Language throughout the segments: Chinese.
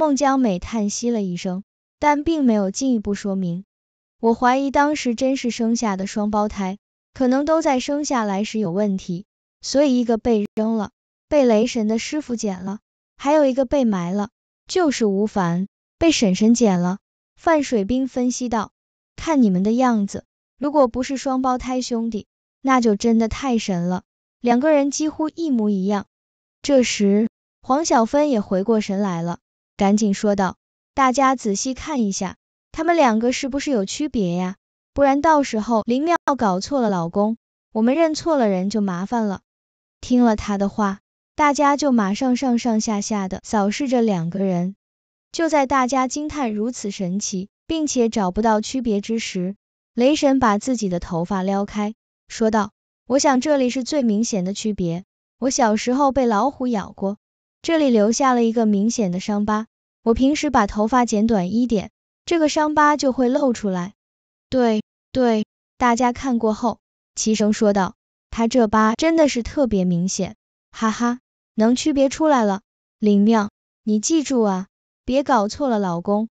孟姜美叹息了一声，但并没有进一步说明。我怀疑当时真是生下的双胞胎，可能都在生下来时有问题，所以一个被扔了，被雷神的师傅捡了，还有一个被埋了，就是吴凡被婶婶捡了。范水兵分析道：“看你们的样子，如果不是双胞胎兄弟，那就真的太神了，两个人几乎一模一样。”这时，黄小芬也回过神来了。赶紧说道，大家仔细看一下，他们两个是不是有区别呀？不然到时候林妙妙搞错了老公，我们认错了人就麻烦了。听了他的话，大家就马上上上下下的扫视着两个人。就在大家惊叹如此神奇，并且找不到区别之时，雷神把自己的头发撩开，说道：“我想这里是最明显的区别。我小时候被老虎咬过，这里留下了一个明显的伤疤。”我平时把头发剪短一点，这个伤疤就会露出来。对对，大家看过后，齐声说道，他这疤真的是特别明显，哈哈，能区别出来了。林妙，你记住啊，别搞错了，老公。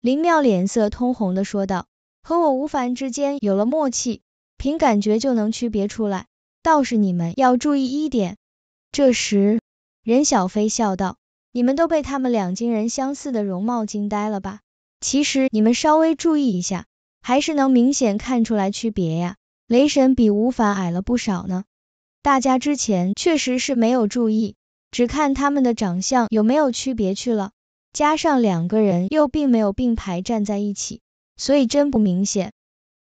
林妙脸色通红的说道，和我吴凡之间有了默契，凭感觉就能区别出来。倒是你们要注意一点。这时，任小飞笑道。你们都被他们两惊人相似的容貌惊呆了吧？其实你们稍微注意一下，还是能明显看出来区别呀。雷神比吴凡矮了不少呢。大家之前确实是没有注意，只看他们的长相有没有区别去了，加上两个人又并没有并排站在一起，所以真不明显。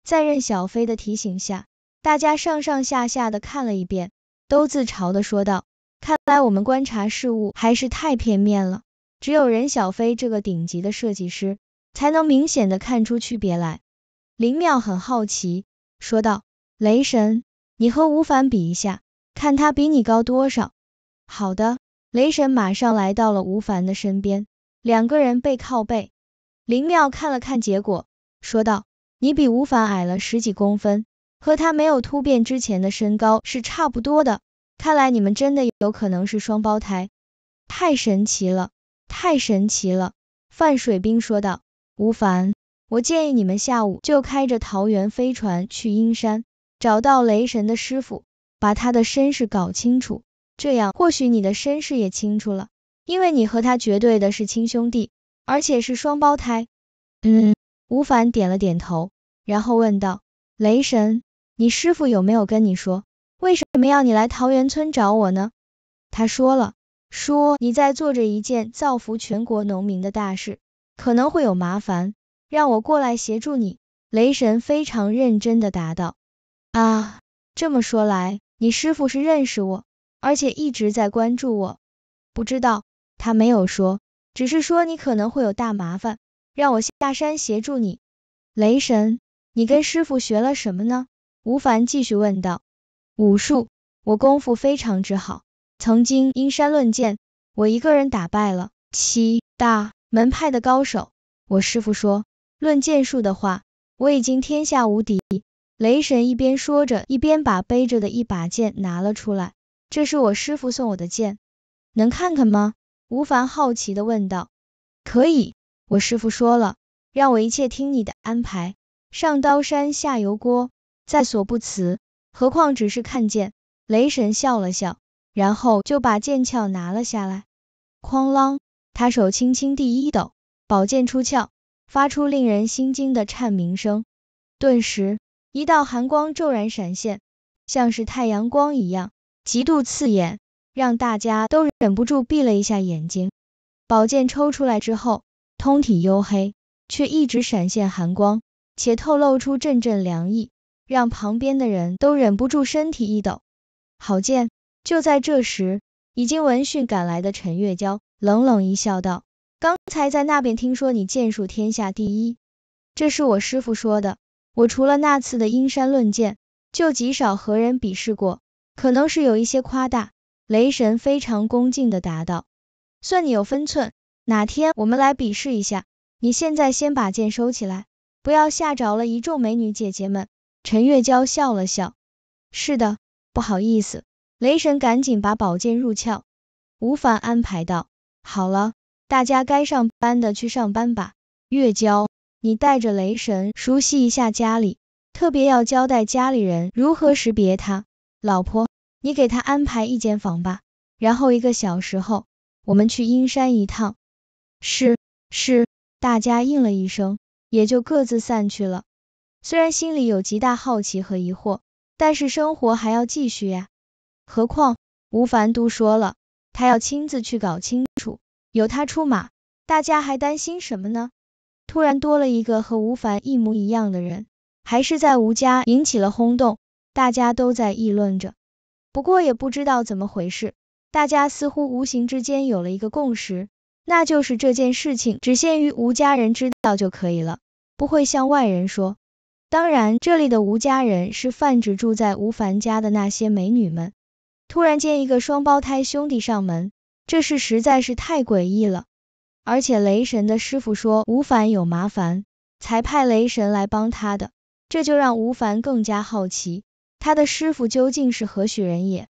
在任小飞的提醒下，大家上上下下的看了一遍，都自嘲的说道。看来我们观察事物还是太片面了，只有任小飞这个顶级的设计师，才能明显的看出区别来。林妙很好奇，说道：“雷神，你和吴凡比一下，看他比你高多少。”好的，雷神马上来到了吴凡的身边，两个人背靠背。林妙看了看结果，说道：“你比吴凡矮了十几公分，和他没有突变之前的身高是差不多的。”看来你们真的有可能是双胞胎，太神奇了，太神奇了！范水兵说道。吴凡，我建议你们下午就开着桃园飞船去阴山，找到雷神的师傅，把他的身世搞清楚，这样或许你的身世也清楚了，因为你和他绝对的是亲兄弟，而且是双胞胎。嗯，吴凡点了点头，然后问道：雷神，你师傅有没有跟你说？为什么要你来桃源村找我呢？他说了，说你在做着一件造福全国农民的大事，可能会有麻烦，让我过来协助你。雷神非常认真的答道。啊，这么说来，你师傅是认识我，而且一直在关注我。不知道，他没有说，只是说你可能会有大麻烦，让我下山协助你。雷神，你跟师傅学了什么呢？吴凡继续问道。武术，我功夫非常之好，曾经阴山论剑，我一个人打败了七大门派的高手。我师傅说，论剑术的话，我已经天下无敌。雷神一边说着，一边把背着的一把剑拿了出来，这是我师傅送我的剑，能看看吗？吴凡好奇的问道。可以，我师傅说了，让我一切听你的安排，上刀山下油锅，在所不辞。何况只是看见雷神笑了笑，然后就把剑鞘拿了下来。哐啷！他手轻轻地一抖，宝剑出鞘，发出令人心惊的颤鸣声。顿时，一道寒光骤然闪现，像是太阳光一样极度刺眼，让大家都忍不住闭了一下眼睛。宝剑抽出来之后，通体黝黑，却一直闪现寒光，且透露出阵阵凉意。让旁边的人都忍不住身体一抖。好剑！就在这时，已经闻讯赶来的陈月娇冷冷一笑，道：“刚才在那边听说你剑术天下第一，这是我师傅说的。我除了那次的阴山论剑，就极少和人比试过，可能是有一些夸大。”雷神非常恭敬的答道：“算你有分寸。哪天我们来比试一下？你现在先把剑收起来，不要吓着了一众美女姐姐们。”陈月娇笑了笑，是的，不好意思。雷神赶紧把宝剑入鞘。吴凡安排道：“好了，大家该上班的去上班吧。月娇，你带着雷神熟悉一下家里，特别要交代家里人如何识别他。老婆，你给他安排一间房吧。然后一个小时后，我们去阴山一趟。”是是，大家应了一声，也就各自散去了。虽然心里有极大好奇和疑惑，但是生活还要继续呀。何况吴凡都说了，他要亲自去搞清楚，有他出马，大家还担心什么呢？突然多了一个和吴凡一模一样的人，还是在吴家引起了轰动，大家都在议论着。不过也不知道怎么回事，大家似乎无形之间有了一个共识，那就是这件事情只限于吴家人知道就可以了，不会向外人说。当然，这里的吴家人是泛指住在吴凡家的那些美女们。突然间，一个双胞胎兄弟上门，这事实在是太诡异了。而且雷神的师傅说吴凡有麻烦，才派雷神来帮他的，这就让吴凡更加好奇，他的师傅究竟是何许人也。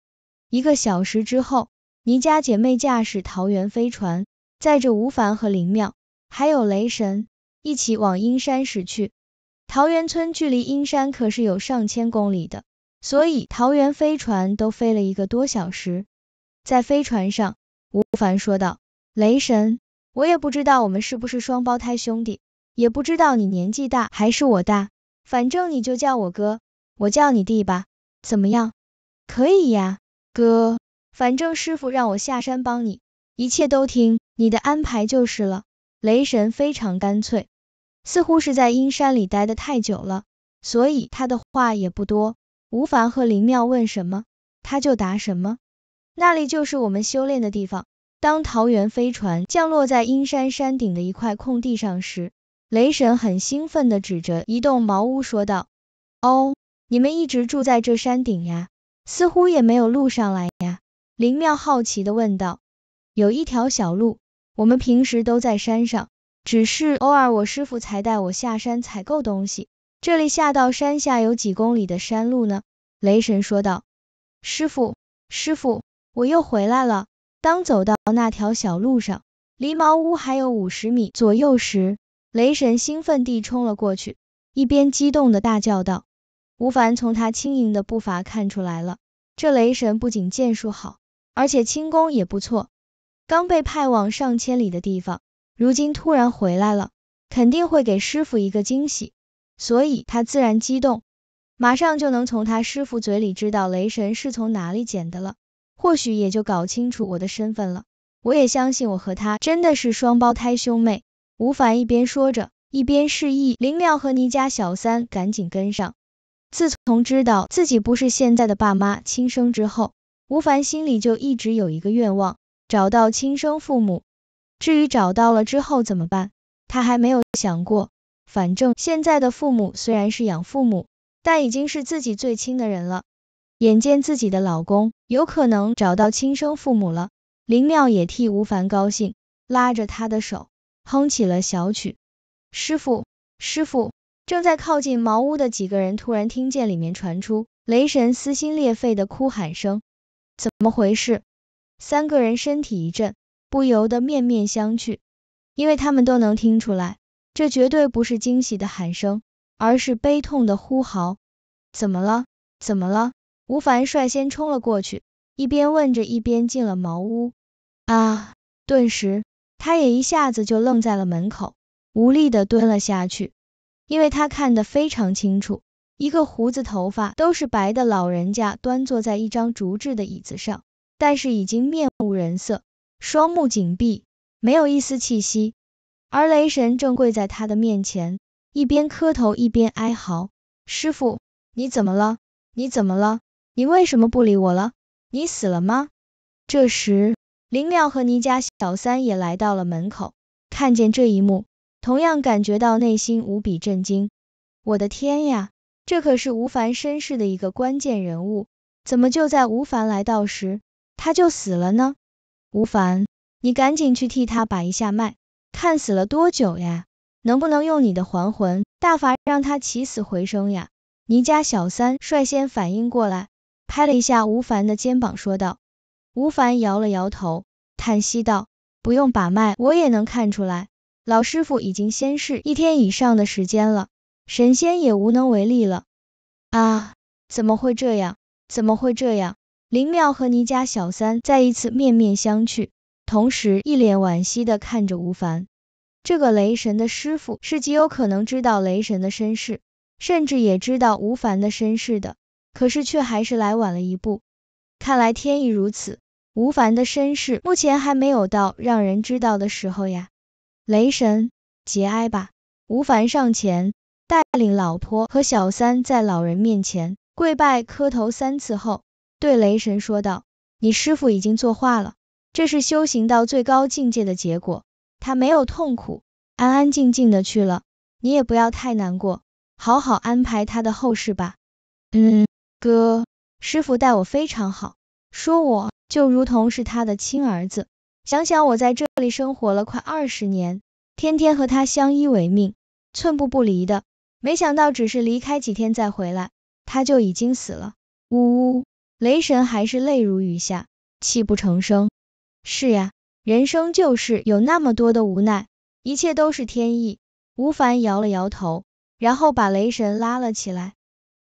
一个小时之后，倪家姐妹驾驶桃园飞船，载着吴凡和林妙，还有雷神，一起往阴山驶去。桃源村距离阴山可是有上千公里的，所以桃源飞船都飞了一个多小时。在飞船上，吴凡说道：“雷神，我也不知道我们是不是双胞胎兄弟，也不知道你年纪大还是我大，反正你就叫我哥，我叫你弟吧，怎么样？可以呀，哥。反正师傅让我下山帮你，一切都听你的安排就是了。”雷神非常干脆。似乎是在阴山里待的太久了，所以他的话也不多。吴凡和林妙问什么，他就答什么。那里就是我们修炼的地方。当桃园飞船降落在阴山山顶的一块空地上时，雷神很兴奋地指着一栋茅屋说道：“哦，你们一直住在这山顶呀？似乎也没有路上来呀？”林妙好奇地问道：“有一条小路，我们平时都在山上。”只是偶尔，我师傅才带我下山采购东西。这里下到山下有几公里的山路呢？雷神说道。师傅，师傅，我又回来了！当走到那条小路上，离茅屋还有五十米左右时，雷神兴奋地冲了过去，一边激动地大叫道。吴凡从他轻盈的步伐看出来了，这雷神不仅剑术好，而且轻功也不错。刚被派往上千里的地方。如今突然回来了，肯定会给师傅一个惊喜，所以他自然激动，马上就能从他师傅嘴里知道雷神是从哪里捡的了，或许也就搞清楚我的身份了。我也相信我和他真的是双胞胎兄妹。吴凡一边说着，一边示意林妙和倪家小三赶紧跟上。自从知道自己不是现在的爸妈亲生之后，吴凡心里就一直有一个愿望，找到亲生父母。至于找到了之后怎么办，他还没有想过。反正现在的父母虽然是养父母，但已经是自己最亲的人了。眼见自己的老公有可能找到亲生父母了，林妙也替吴凡高兴，拉着他的手哼起了小曲。师傅，师傅！正在靠近茅屋的几个人突然听见里面传出雷神撕心裂肺的哭喊声，怎么回事？三个人身体一震。不由得面面相觑，因为他们都能听出来，这绝对不是惊喜的喊声，而是悲痛的呼嚎。怎么了？怎么了？吴凡率先冲了过去，一边问着，一边进了茅屋。啊！顿时，他也一下子就愣在了门口，无力的蹲了下去，因为他看得非常清楚，一个胡子头发都是白的老人家端坐在一张竹制的椅子上，但是已经面无人色。双目紧闭，没有一丝气息，而雷神正跪在他的面前，一边磕头一边哀嚎：“师傅，你怎么了？你怎么了？你为什么不理我了？你死了吗？”这时，林淼和倪家小三也来到了门口，看见这一幕，同样感觉到内心无比震惊。“我的天呀，这可是吴凡身世的一个关键人物，怎么就在吴凡来到时他就死了呢？”吴凡，你赶紧去替他把一下脉，看死了多久呀？能不能用你的还魂大法让他起死回生呀？倪家小三率先反应过来，拍了一下吴凡的肩膀，说道。吴凡摇了摇头，叹息道：“不用把脉，我也能看出来，老师傅已经先逝一天以上的时间了，神仙也无能为力了。”啊！怎么会这样？怎么会这样？林妙和倪家小三再一次面面相觑，同时一脸惋惜的看着吴凡。这个雷神的师傅是极有可能知道雷神的身世，甚至也知道吴凡的身世的，可是却还是来晚了一步。看来天意如此，吴凡的身世目前还没有到让人知道的时候呀。雷神，节哀吧。吴凡上前带领老婆和小三在老人面前跪拜磕头三次后。对雷神说道：“你师傅已经作画了，这是修行到最高境界的结果。他没有痛苦，安安静静的去了。你也不要太难过，好好安排他的后事吧。”嗯，哥，师傅待我非常好，说我就如同是他的亲儿子。想想我在这里生活了快二十年，天天和他相依为命，寸步不离的。没想到只是离开几天再回来，他就已经死了。呜呜。雷神还是泪如雨下，泣不成声。是呀，人生就是有那么多的无奈，一切都是天意。吴凡摇了摇头，然后把雷神拉了起来。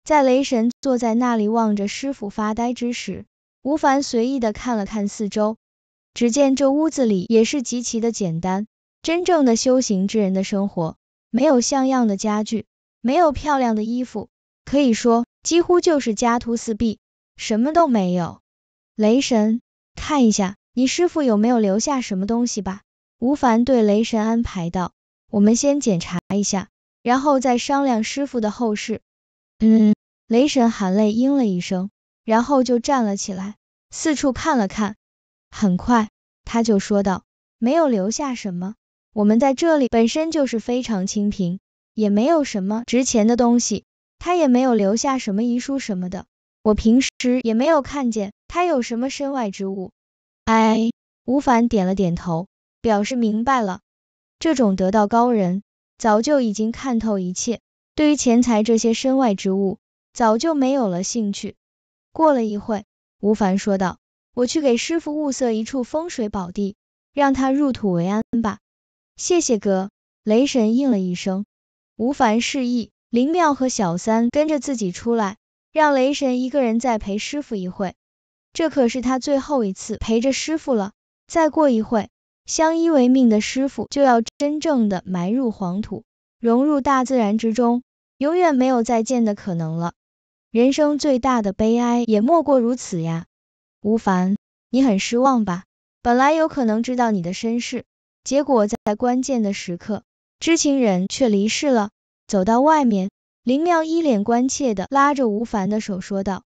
在雷神坐在那里望着师傅发呆之时，吴凡随意的看了看四周，只见这屋子里也是极其的简单。真正的修行之人的生活，没有像样的家具，没有漂亮的衣服，可以说几乎就是家徒四壁。什么都没有，雷神，看一下你师傅有没有留下什么东西吧。吴凡对雷神安排道：“我们先检查一下，然后再商量师傅的后事。”嗯，雷神含泪应了一声，然后就站了起来，四处看了看。很快，他就说道：“没有留下什么，我们在这里本身就是非常清贫，也没有什么值钱的东西，他也没有留下什么遗书什么的。”我平时也没有看见他有什么身外之物，哎。吴凡点了点头，表示明白了。这种得道高人早就已经看透一切，对于钱财这些身外之物早就没有了兴趣。过了一会，吴凡说道：“我去给师傅物色一处风水宝地，让他入土为安吧。”谢谢哥。雷神应了一声。吴凡示意林妙和小三跟着自己出来。让雷神一个人再陪师傅一会，这可是他最后一次陪着师傅了。再过一会，相依为命的师傅就要真正的埋入黄土，融入大自然之中，永远没有再见的可能了。人生最大的悲哀，也莫过如此呀。吴凡，你很失望吧？本来有可能知道你的身世，结果在关键的时刻，知情人却离世了。走到外面。林妙一脸关切的拉着吴凡的手说道：“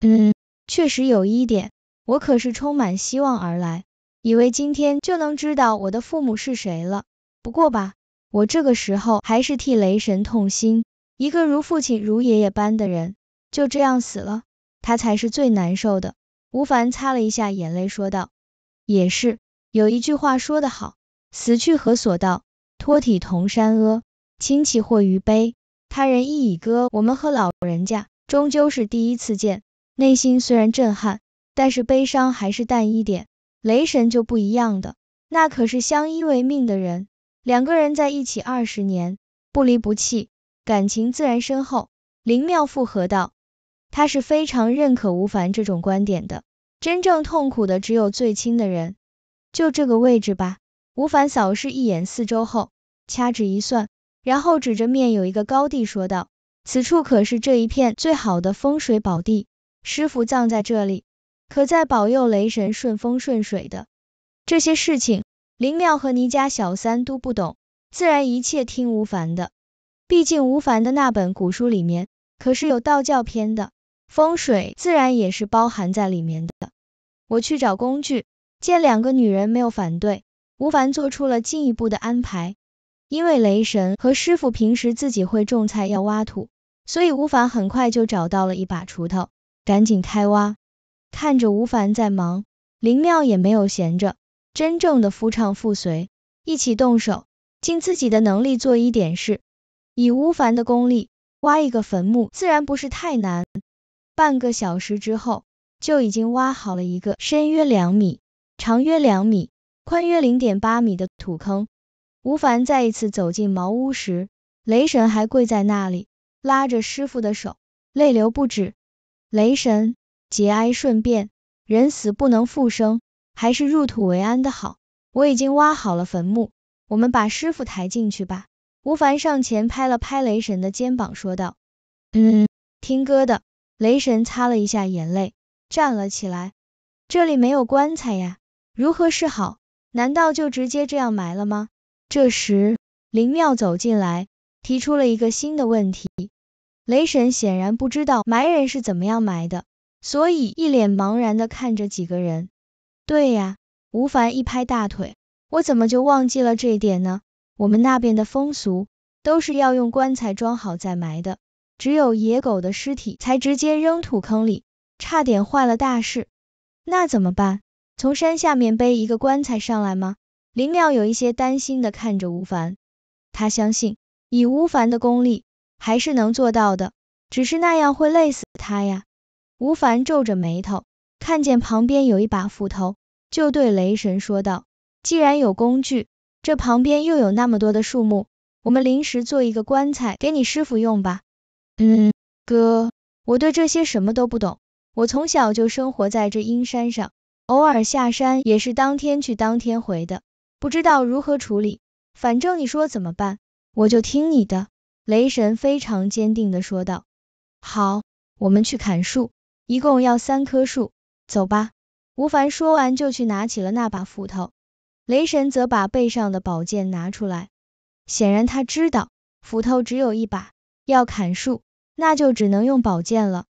嗯，确实有一点，我可是充满希望而来，以为今天就能知道我的父母是谁了。不过吧，我这个时候还是替雷神痛心，一个如父亲如爷爷般的人就这样死了，他才是最难受的。”吴凡擦了一下眼泪说道：“也是，有一句话说得好，死去何所道，托体同山阿，亲戚或余悲。”他人一已歌，我们和老人家终究是第一次见，内心虽然震撼，但是悲伤还是淡一点。雷神就不一样的，那可是相依为命的人，两个人在一起二十年，不离不弃，感情自然深厚。林妙附和道，他是非常认可吴凡这种观点的。真正痛苦的只有最亲的人，就这个位置吧。吴凡扫视一眼四周后，掐指一算。然后指着面有一个高地说道：“此处可是这一片最好的风水宝地，师傅葬在这里，可在保佑雷神顺风顺水的。”这些事情，林妙和倪家小三都不懂，自然一切听吴凡的。毕竟吴凡的那本古书里面可是有道教篇的，风水自然也是包含在里面的。我去找工具，见两个女人没有反对，吴凡做出了进一步的安排。因为雷神和师傅平时自己会种菜，要挖土，所以吴凡很快就找到了一把锄头，赶紧开挖。看着吴凡在忙，林妙也没有闲着，真正的夫唱妇随，一起动手，尽自己的能力做一点事。以吴凡的功力，挖一个坟墓自然不是太难。半个小时之后，就已经挖好了一个深约两米、长约两米、宽约零点八米的土坑。吴凡再一次走进茅屋时，雷神还跪在那里，拉着师傅的手，泪流不止。雷神，节哀顺变，人死不能复生，还是入土为安的好。我已经挖好了坟墓，我们把师傅抬进去吧。吴凡上前拍了拍雷神的肩膀，说道：“嗯，听哥的。”雷神擦了一下眼泪，站了起来。这里没有棺材呀，如何是好？难道就直接这样埋了吗？这时，林妙走进来，提出了一个新的问题。雷神显然不知道埋人是怎么样埋的，所以一脸茫然的看着几个人。对呀，吴凡一拍大腿，我怎么就忘记了这一点呢？我们那边的风俗都是要用棺材装好再埋的，只有野狗的尸体才直接扔土坑里，差点坏了大事。那怎么办？从山下面背一个棺材上来吗？林妙有一些担心的看着吴凡，他相信以吴凡的功力还是能做到的，只是那样会累死他呀。吴凡皱着眉头，看见旁边有一把斧头，就对雷神说道：“既然有工具，这旁边又有那么多的树木，我们临时做一个棺材给你师傅用吧。”“嗯，哥，我对这些什么都不懂，我从小就生活在这阴山上，偶尔下山也是当天去当天回的。”不知道如何处理，反正你说怎么办，我就听你的。”雷神非常坚定的说道。“好，我们去砍树，一共要三棵树，走吧。”吴凡说完就去拿起了那把斧头，雷神则把背上的宝剑拿出来，显然他知道斧头只有一把，要砍树那就只能用宝剑了。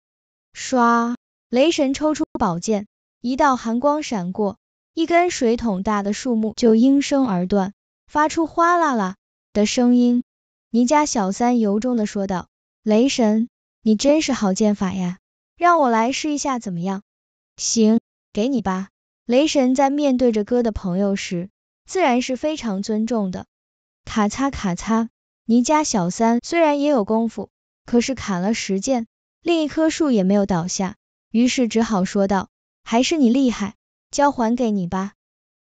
刷！雷神抽出宝剑，一道寒光闪过。一根水桶大的树木就应声而断，发出哗啦啦的声音。倪家小三由衷的说道：“雷神，你真是好剑法呀，让我来试一下怎么样？”“行，给你吧。”雷神在面对着哥的朋友时，自然是非常尊重的。咔嚓咔嚓，倪家小三虽然也有功夫，可是砍了十剑，另一棵树也没有倒下，于是只好说道：“还是你厉害。”交还给你吧。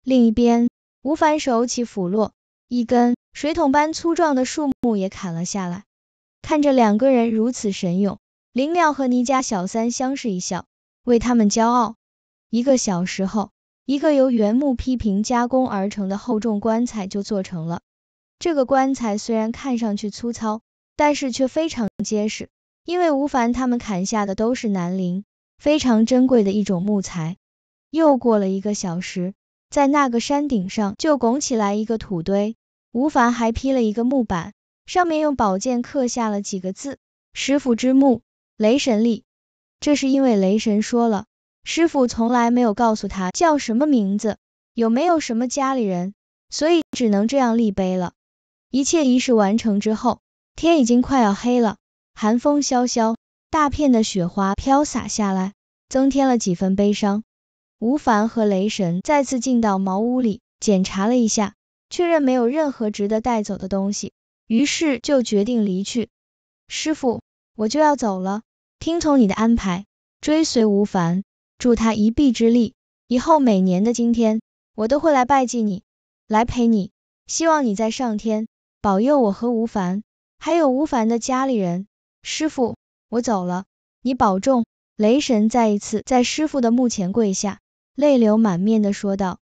另一边，吴凡手起斧落，一根水桶般粗壮的树木也砍了下来。看着两个人如此神勇，林妙和倪家小三相视一笑，为他们骄傲。一个小时后，一个由原木批平加工而成的厚重棺材就做成了。这个棺材虽然看上去粗糙，但是却非常结实，因为吴凡他们砍下的都是南林，非常珍贵的一种木材。又过了一个小时，在那个山顶上就拱起来一个土堆，吴凡还劈了一个木板，上面用宝剑刻下了几个字：师傅之墓，雷神立。这是因为雷神说了，师傅从来没有告诉他叫什么名字，有没有什么家里人，所以只能这样立碑了。一切仪式完成之后，天已经快要黑了，寒风萧萧，大片的雪花飘洒下来，增添了几分悲伤。吴凡和雷神再次进到茅屋里检查了一下，确认没有任何值得带走的东西，于是就决定离去。师傅，我就要走了，听从你的安排，追随吴凡，助他一臂之力。以后每年的今天，我都会来拜祭你，来陪你。希望你在上天保佑我和吴凡，还有吴凡的家里人。师傅，我走了，你保重。雷神再一次在师傅的墓前跪下。泪流满面的说道。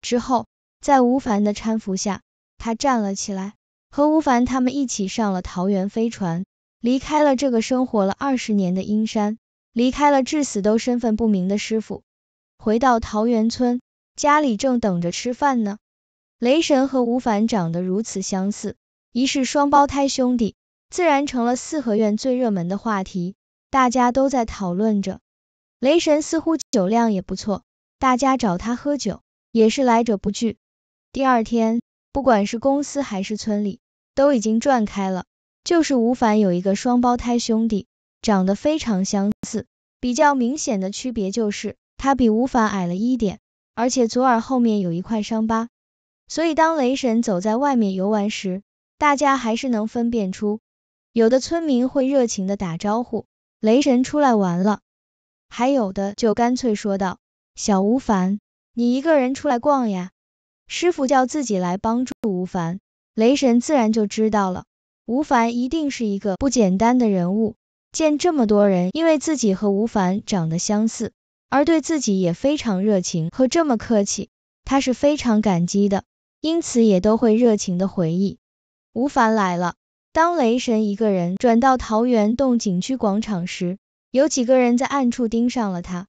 之后，在吴凡的搀扶下，他站了起来，和吴凡他们一起上了桃园飞船，离开了这个生活了二十年的阴山，离开了至死都身份不明的师傅，回到桃园村，家里正等着吃饭呢。雷神和吴凡长得如此相似，疑是双胞胎兄弟，自然成了四合院最热门的话题，大家都在讨论着。雷神似乎酒量也不错。大家找他喝酒也是来者不拒。第二天，不管是公司还是村里都已经转开了。就是吴凡有一个双胞胎兄弟，长得非常相似，比较明显的区别就是他比吴凡矮了一点，而且左耳后面有一块伤疤。所以当雷神走在外面游玩时，大家还是能分辨出。有的村民会热情的打招呼，雷神出来玩了，还有的就干脆说道。小吴凡，你一个人出来逛呀？师傅叫自己来帮助吴凡，雷神自然就知道了。吴凡一定是一个不简单的人物。见这么多人，因为自己和吴凡长得相似，而对自己也非常热情和这么客气，他是非常感激的，因此也都会热情的回忆。吴凡来了，当雷神一个人转到桃源洞景区广场时，有几个人在暗处盯上了他。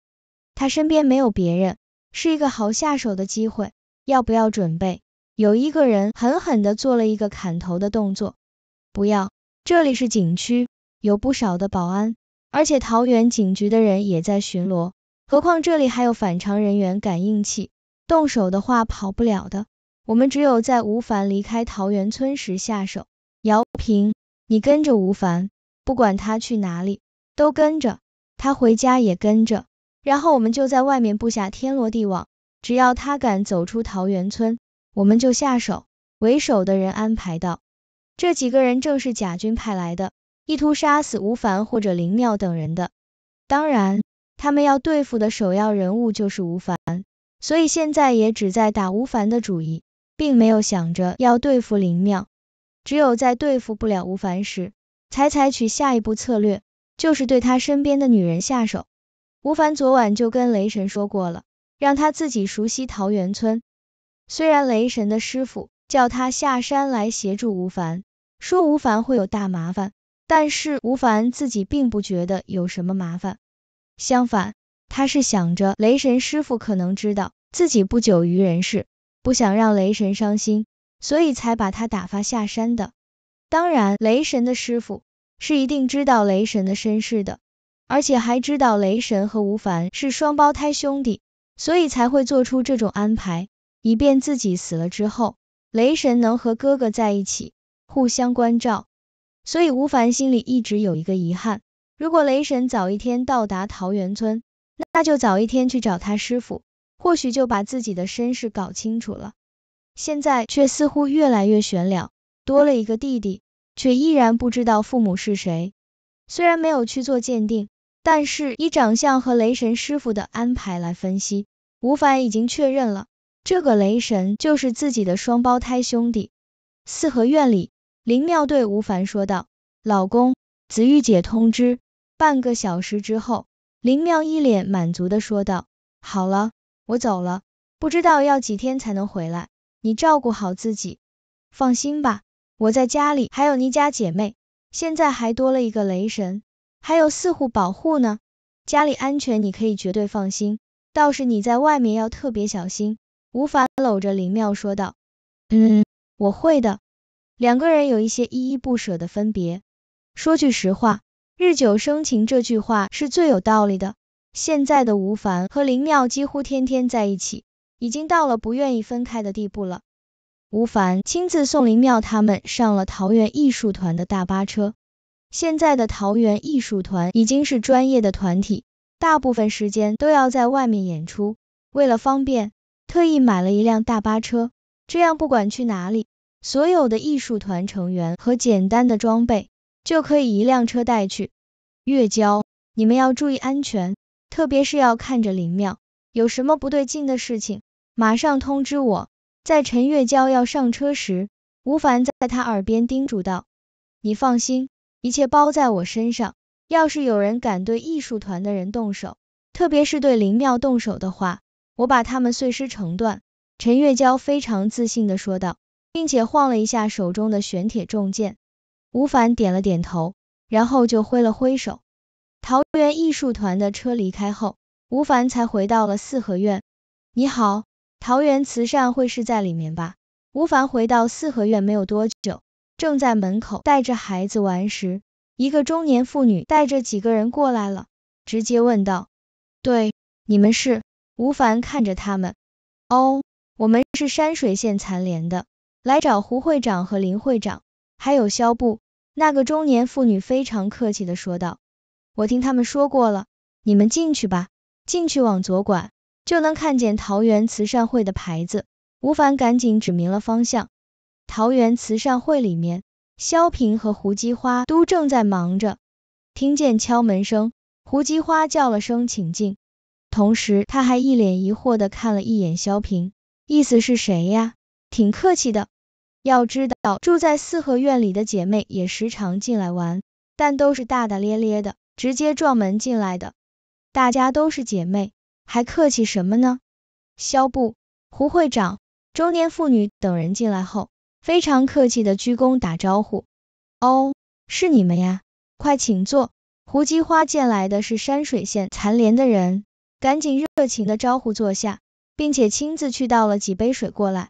他身边没有别人，是一个好下手的机会。要不要准备？有一个人狠狠的做了一个砍头的动作。不要，这里是景区，有不少的保安，而且桃园警局的人也在巡逻。何况这里还有反常人员感应器，动手的话跑不了的。我们只有在吴凡离开桃园村时下手。姚平，你跟着吴凡，不管他去哪里，都跟着。他回家也跟着。然后我们就在外面布下天罗地网，只要他敢走出桃源村，我们就下手。为首的人安排道：“这几个人正是贾军派来的，意图杀死吴凡或者林妙等人的。当然，他们要对付的首要人物就是吴凡，所以现在也只在打吴凡的主意，并没有想着要对付林妙。只有在对付不了吴凡时，才采取下一步策略，就是对他身边的女人下手。”吴凡昨晚就跟雷神说过了，让他自己熟悉桃源村。虽然雷神的师傅叫他下山来协助吴凡，说吴凡会有大麻烦，但是吴凡自己并不觉得有什么麻烦。相反，他是想着雷神师傅可能知道自己不久于人世，不想让雷神伤心，所以才把他打发下山的。当然，雷神的师傅是一定知道雷神的身世的。而且还知道雷神和吴凡是双胞胎兄弟，所以才会做出这种安排，以便自己死了之后，雷神能和哥哥在一起，互相关照。所以吴凡心里一直有一个遗憾，如果雷神早一天到达桃源村，那那就早一天去找他师傅，或许就把自己的身世搞清楚了。现在却似乎越来越悬了，多了一个弟弟，却依然不知道父母是谁。虽然没有去做鉴定。但是以长相和雷神师傅的安排来分析，吴凡已经确认了，这个雷神就是自己的双胞胎兄弟。四合院里，林妙对吴凡说道：“老公，子玉姐通知，半个小时之后。”林妙一脸满足的说道：“好了，我走了，不知道要几天才能回来，你照顾好自己。放心吧，我在家里还有你家姐妹，现在还多了一个雷神。”还有四户保护呢，家里安全你可以绝对放心。倒是你在外面要特别小心。吴凡搂着林妙说道。嗯，我会的。两个人有一些依依不舍的分别。说句实话，日久生情这句话是最有道理的。现在的吴凡和林妙几乎天天在一起，已经到了不愿意分开的地步了。吴凡亲自送林妙他们上了桃园艺术团的大巴车。现在的桃园艺术团已经是专业的团体，大部分时间都要在外面演出。为了方便，特意买了一辆大巴车，这样不管去哪里，所有的艺术团成员和简单的装备就可以一辆车带去。月娇，你们要注意安全，特别是要看着林妙，有什么不对劲的事情，马上通知我。在陈月娇要上车时，吴凡在她耳边叮嘱道：“你放心。”一切包在我身上，要是有人敢对艺术团的人动手，特别是对林妙动手的话，我把他们碎尸成段。”陈月娇非常自信的说道，并且晃了一下手中的玄铁重剑。吴凡点了点头，然后就挥了挥手。桃园艺术团的车离开后，吴凡才回到了四合院。你好，桃园慈善会是在里面吧？吴凡回到四合院没有多久。正在门口带着孩子玩时，一个中年妇女带着几个人过来了，直接问道：“对，你们是？”吴凡看着他们，哦，我们是山水县残联的，来找胡会长和林会长，还有肖布。那个中年妇女非常客气的说道：“我听他们说过了，你们进去吧，进去往左拐，就能看见桃园慈善会的牌子。”吴凡赶紧指明了方向。桃园慈善会里面，肖平和胡姬花都正在忙着，听见敲门声，胡姬花叫了声请进，同时她还一脸疑惑的看了一眼肖平，意思是谁呀？挺客气的。要知道住在四合院里的姐妹也时常进来玩，但都是大大咧咧的，直接撞门进来的。大家都是姐妹，还客气什么呢？肖布、胡会长、中年妇女等人进来后。非常客气的鞠躬打招呼，哦，是你们呀，快请坐。胡姬花见来的是山水县残联的人，赶紧热情的招呼坐下，并且亲自去倒了几杯水过来。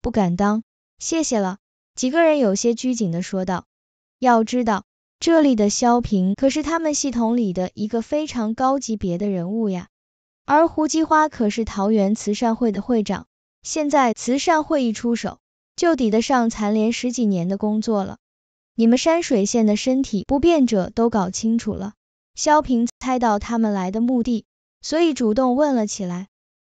不敢当，谢谢了。几个人有些拘谨的说道。要知道这里的肖平可是他们系统里的一个非常高级别的人物呀，而胡姬花可是桃园慈善会的会长，现在慈善会一出手。就抵得上残联十几年的工作了。你们山水县的身体不便者都搞清楚了？肖平猜到他们来的目的，所以主动问了起来。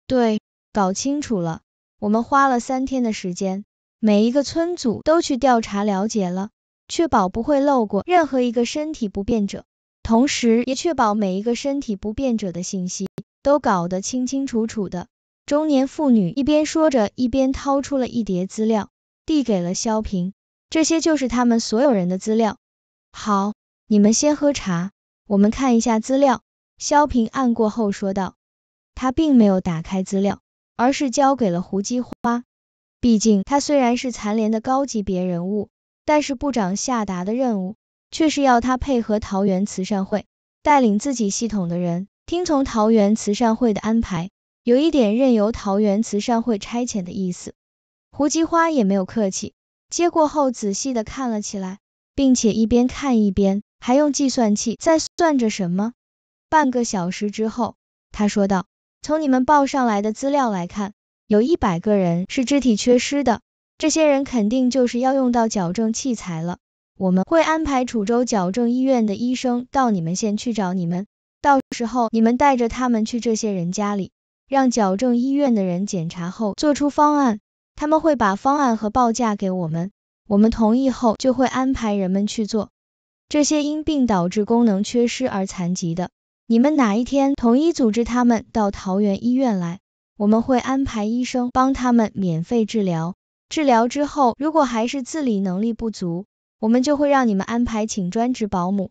对，搞清楚了。我们花了三天的时间，每一个村组都去调查了解了，确保不会漏过任何一个身体不便者，同时也确保每一个身体不便者的信息都搞得清清楚楚的。中年妇女一边说着，一边掏出了一叠资料。递给了肖平，这些就是他们所有人的资料。好，你们先喝茶，我们看一下资料。肖平按过后说道，他并没有打开资料，而是交给了胡姬花。毕竟他虽然是残联的高级别人物，但是部长下达的任务却是要他配合桃园慈善会，带领自己系统的人听从桃园慈善会的安排，有一点任由桃园慈善会差遣的意思。胡姬花也没有客气，接过后仔细的看了起来，并且一边看一边还用计算器在算着什么。半个小时之后，他说道：“从你们报上来的资料来看，有一百个人是肢体缺失的，这些人肯定就是要用到矫正器材了。我们会安排楚州矫正医院的医生到你们县去找你们，到时候你们带着他们去这些人家里，让矫正医院的人检查后做出方案。”他们会把方案和报价给我们，我们同意后就会安排人们去做。这些因病导致功能缺失而残疾的，你们哪一天统一组织他们到桃园医院来，我们会安排医生帮他们免费治疗。治疗之后，如果还是自理能力不足，我们就会让你们安排请专职保姆。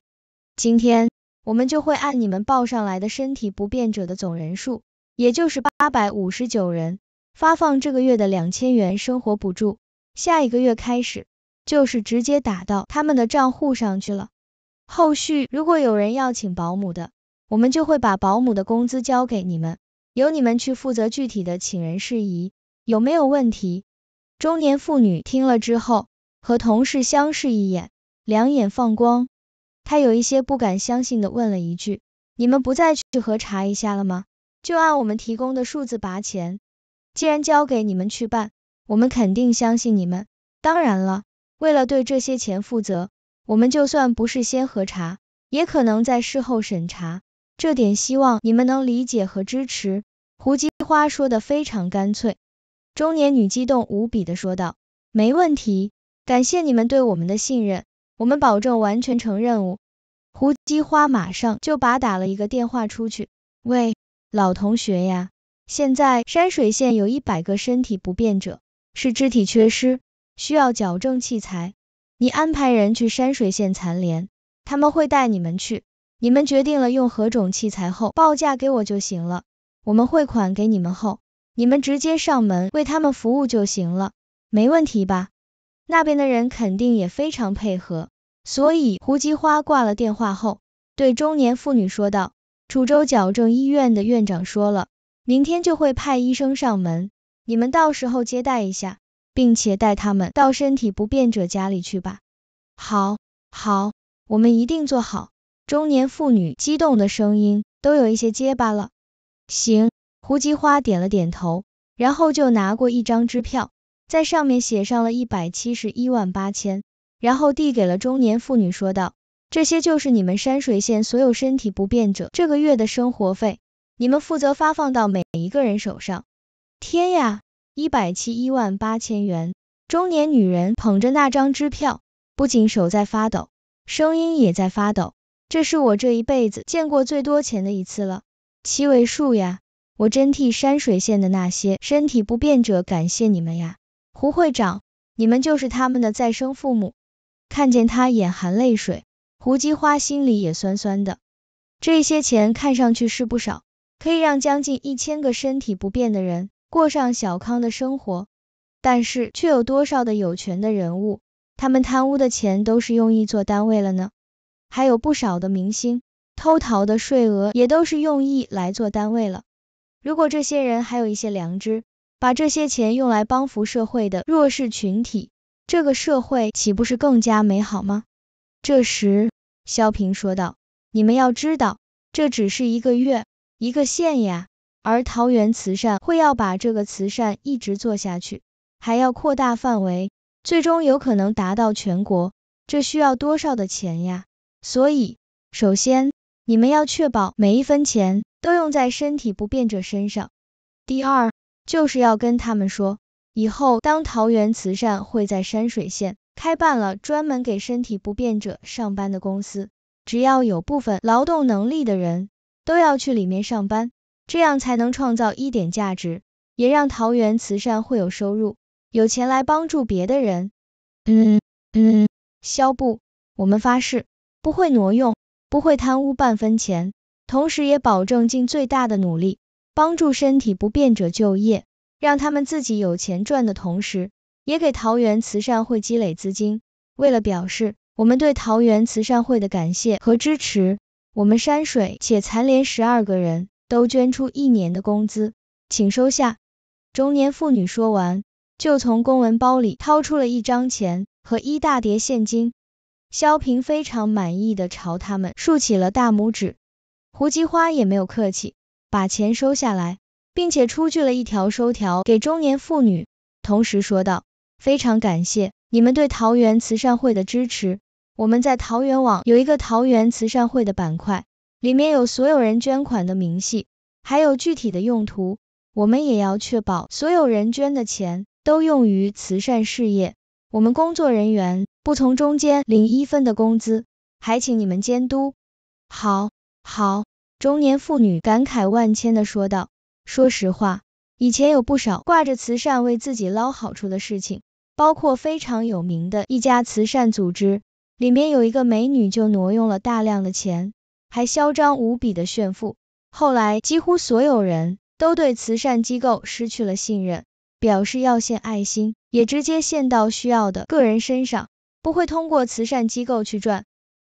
今天我们就会按你们报上来的身体不便者的总人数，也就是八百五十九人。发放这个月的两千元生活补助，下一个月开始就是直接打到他们的账户上去了。后续如果有人要请保姆的，我们就会把保姆的工资交给你们，由你们去负责具体的请人事宜。有没有问题？中年妇女听了之后，和同事相视一眼，两眼放光。她有一些不敢相信的问了一句：“你们不再去核查一下了吗？就按我们提供的数字拔钱？”既然交给你们去办，我们肯定相信你们。当然了，为了对这些钱负责，我们就算不是先核查，也可能在事后审查，这点希望你们能理解和支持。”胡姬花说的非常干脆。中年女激动无比的说道：“没问题，感谢你们对我们的信任，我们保证完全成任务。”胡姬花马上就把打了一个电话出去：“喂，老同学呀。”现在山水县有一百个身体不便者，是肢体缺失，需要矫正器材。你安排人去山水县残联，他们会带你们去。你们决定了用何种器材后，报价给我就行了。我们汇款给你们后，你们直接上门为他们服务就行了，没问题吧？那边的人肯定也非常配合。所以胡姬花挂了电话后，对中年妇女说道：“楚州矫正医院的院长说了。”明天就会派医生上门，你们到时候接待一下，并且带他们到身体不便者家里去吧。好，好，我们一定做好。中年妇女激动的声音都有一些结巴了。行，胡姬花点了点头，然后就拿过一张支票，在上面写上了一百七十一万八千，然后递给了中年妇女，说道：这些就是你们山水县所有身体不便者这个月的生活费。你们负责发放到每一个人手上。天呀，一百七一万八千元！中年女人捧着那张支票，不仅手在发抖，声音也在发抖。这是我这一辈子见过最多钱的一次了，七位数呀！我真替山水县的那些身体不便者感谢你们呀，胡会长，你们就是他们的再生父母。看见他眼含泪水，胡姬花心里也酸酸的。这些钱看上去是不少。可以让将近一千个身体不便的人过上小康的生活，但是却有多少的有权的人物，他们贪污的钱都是用亿做单位了呢？还有不少的明星，偷逃的税额也都是用亿来做单位了。如果这些人还有一些良知，把这些钱用来帮扶社会的弱势群体，这个社会岂不是更加美好吗？这时，肖平说道：“你们要知道，这只是一个月。”一个县呀，而桃园慈善会要把这个慈善一直做下去，还要扩大范围，最终有可能达到全国。这需要多少的钱呀？所以，首先你们要确保每一分钱都用在身体不便者身上。第二，就是要跟他们说，以后当桃园慈善会在山水县开办了专门给身体不便者上班的公司，只要有部分劳动能力的人。都要去里面上班，这样才能创造一点价值，也让桃园慈善会有收入，有钱来帮助别的人。嗯嗯，肖布，我们发誓不会挪用，不会贪污半分钱，同时也保证尽最大的努力帮助身体不便者就业，让他们自己有钱赚的同时，也给桃园慈善会积累资金。为了表示我们对桃园慈善会的感谢和支持。我们山水且残联十二个人都捐出一年的工资，请收下。中年妇女说完，就从公文包里掏出了一张钱和一大叠现金。肖平非常满意的朝他们竖起了大拇指。胡姬花也没有客气，把钱收下来，并且出具了一条收条给中年妇女，同时说道：“非常感谢你们对桃园慈善会的支持。”我们在桃园网有一个桃园慈善会的板块，里面有所有人捐款的明细，还有具体的用途。我们也要确保所有人捐的钱都用于慈善事业。我们工作人员不从中间领一分的工资，还请你们监督。好，好。中年妇女感慨万千的说道：“说实话，以前有不少挂着慈善为自己捞好处的事情，包括非常有名的一家慈善组织。”里面有一个美女就挪用了大量的钱，还嚣张无比的炫富。后来几乎所有人都对慈善机构失去了信任，表示要献爱心，也直接献到需要的个人身上，不会通过慈善机构去赚。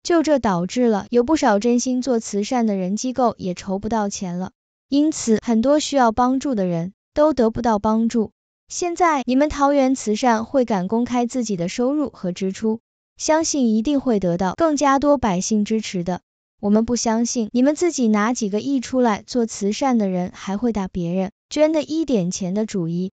就这导致了有不少真心做慈善的人机构也筹不到钱了，因此很多需要帮助的人都得不到帮助。现在你们桃园慈善会敢公开自己的收入和支出？相信一定会得到更加多百姓支持的。我们不相信，你们自己拿几个亿出来做慈善的人还会打别人捐的一点钱的主意？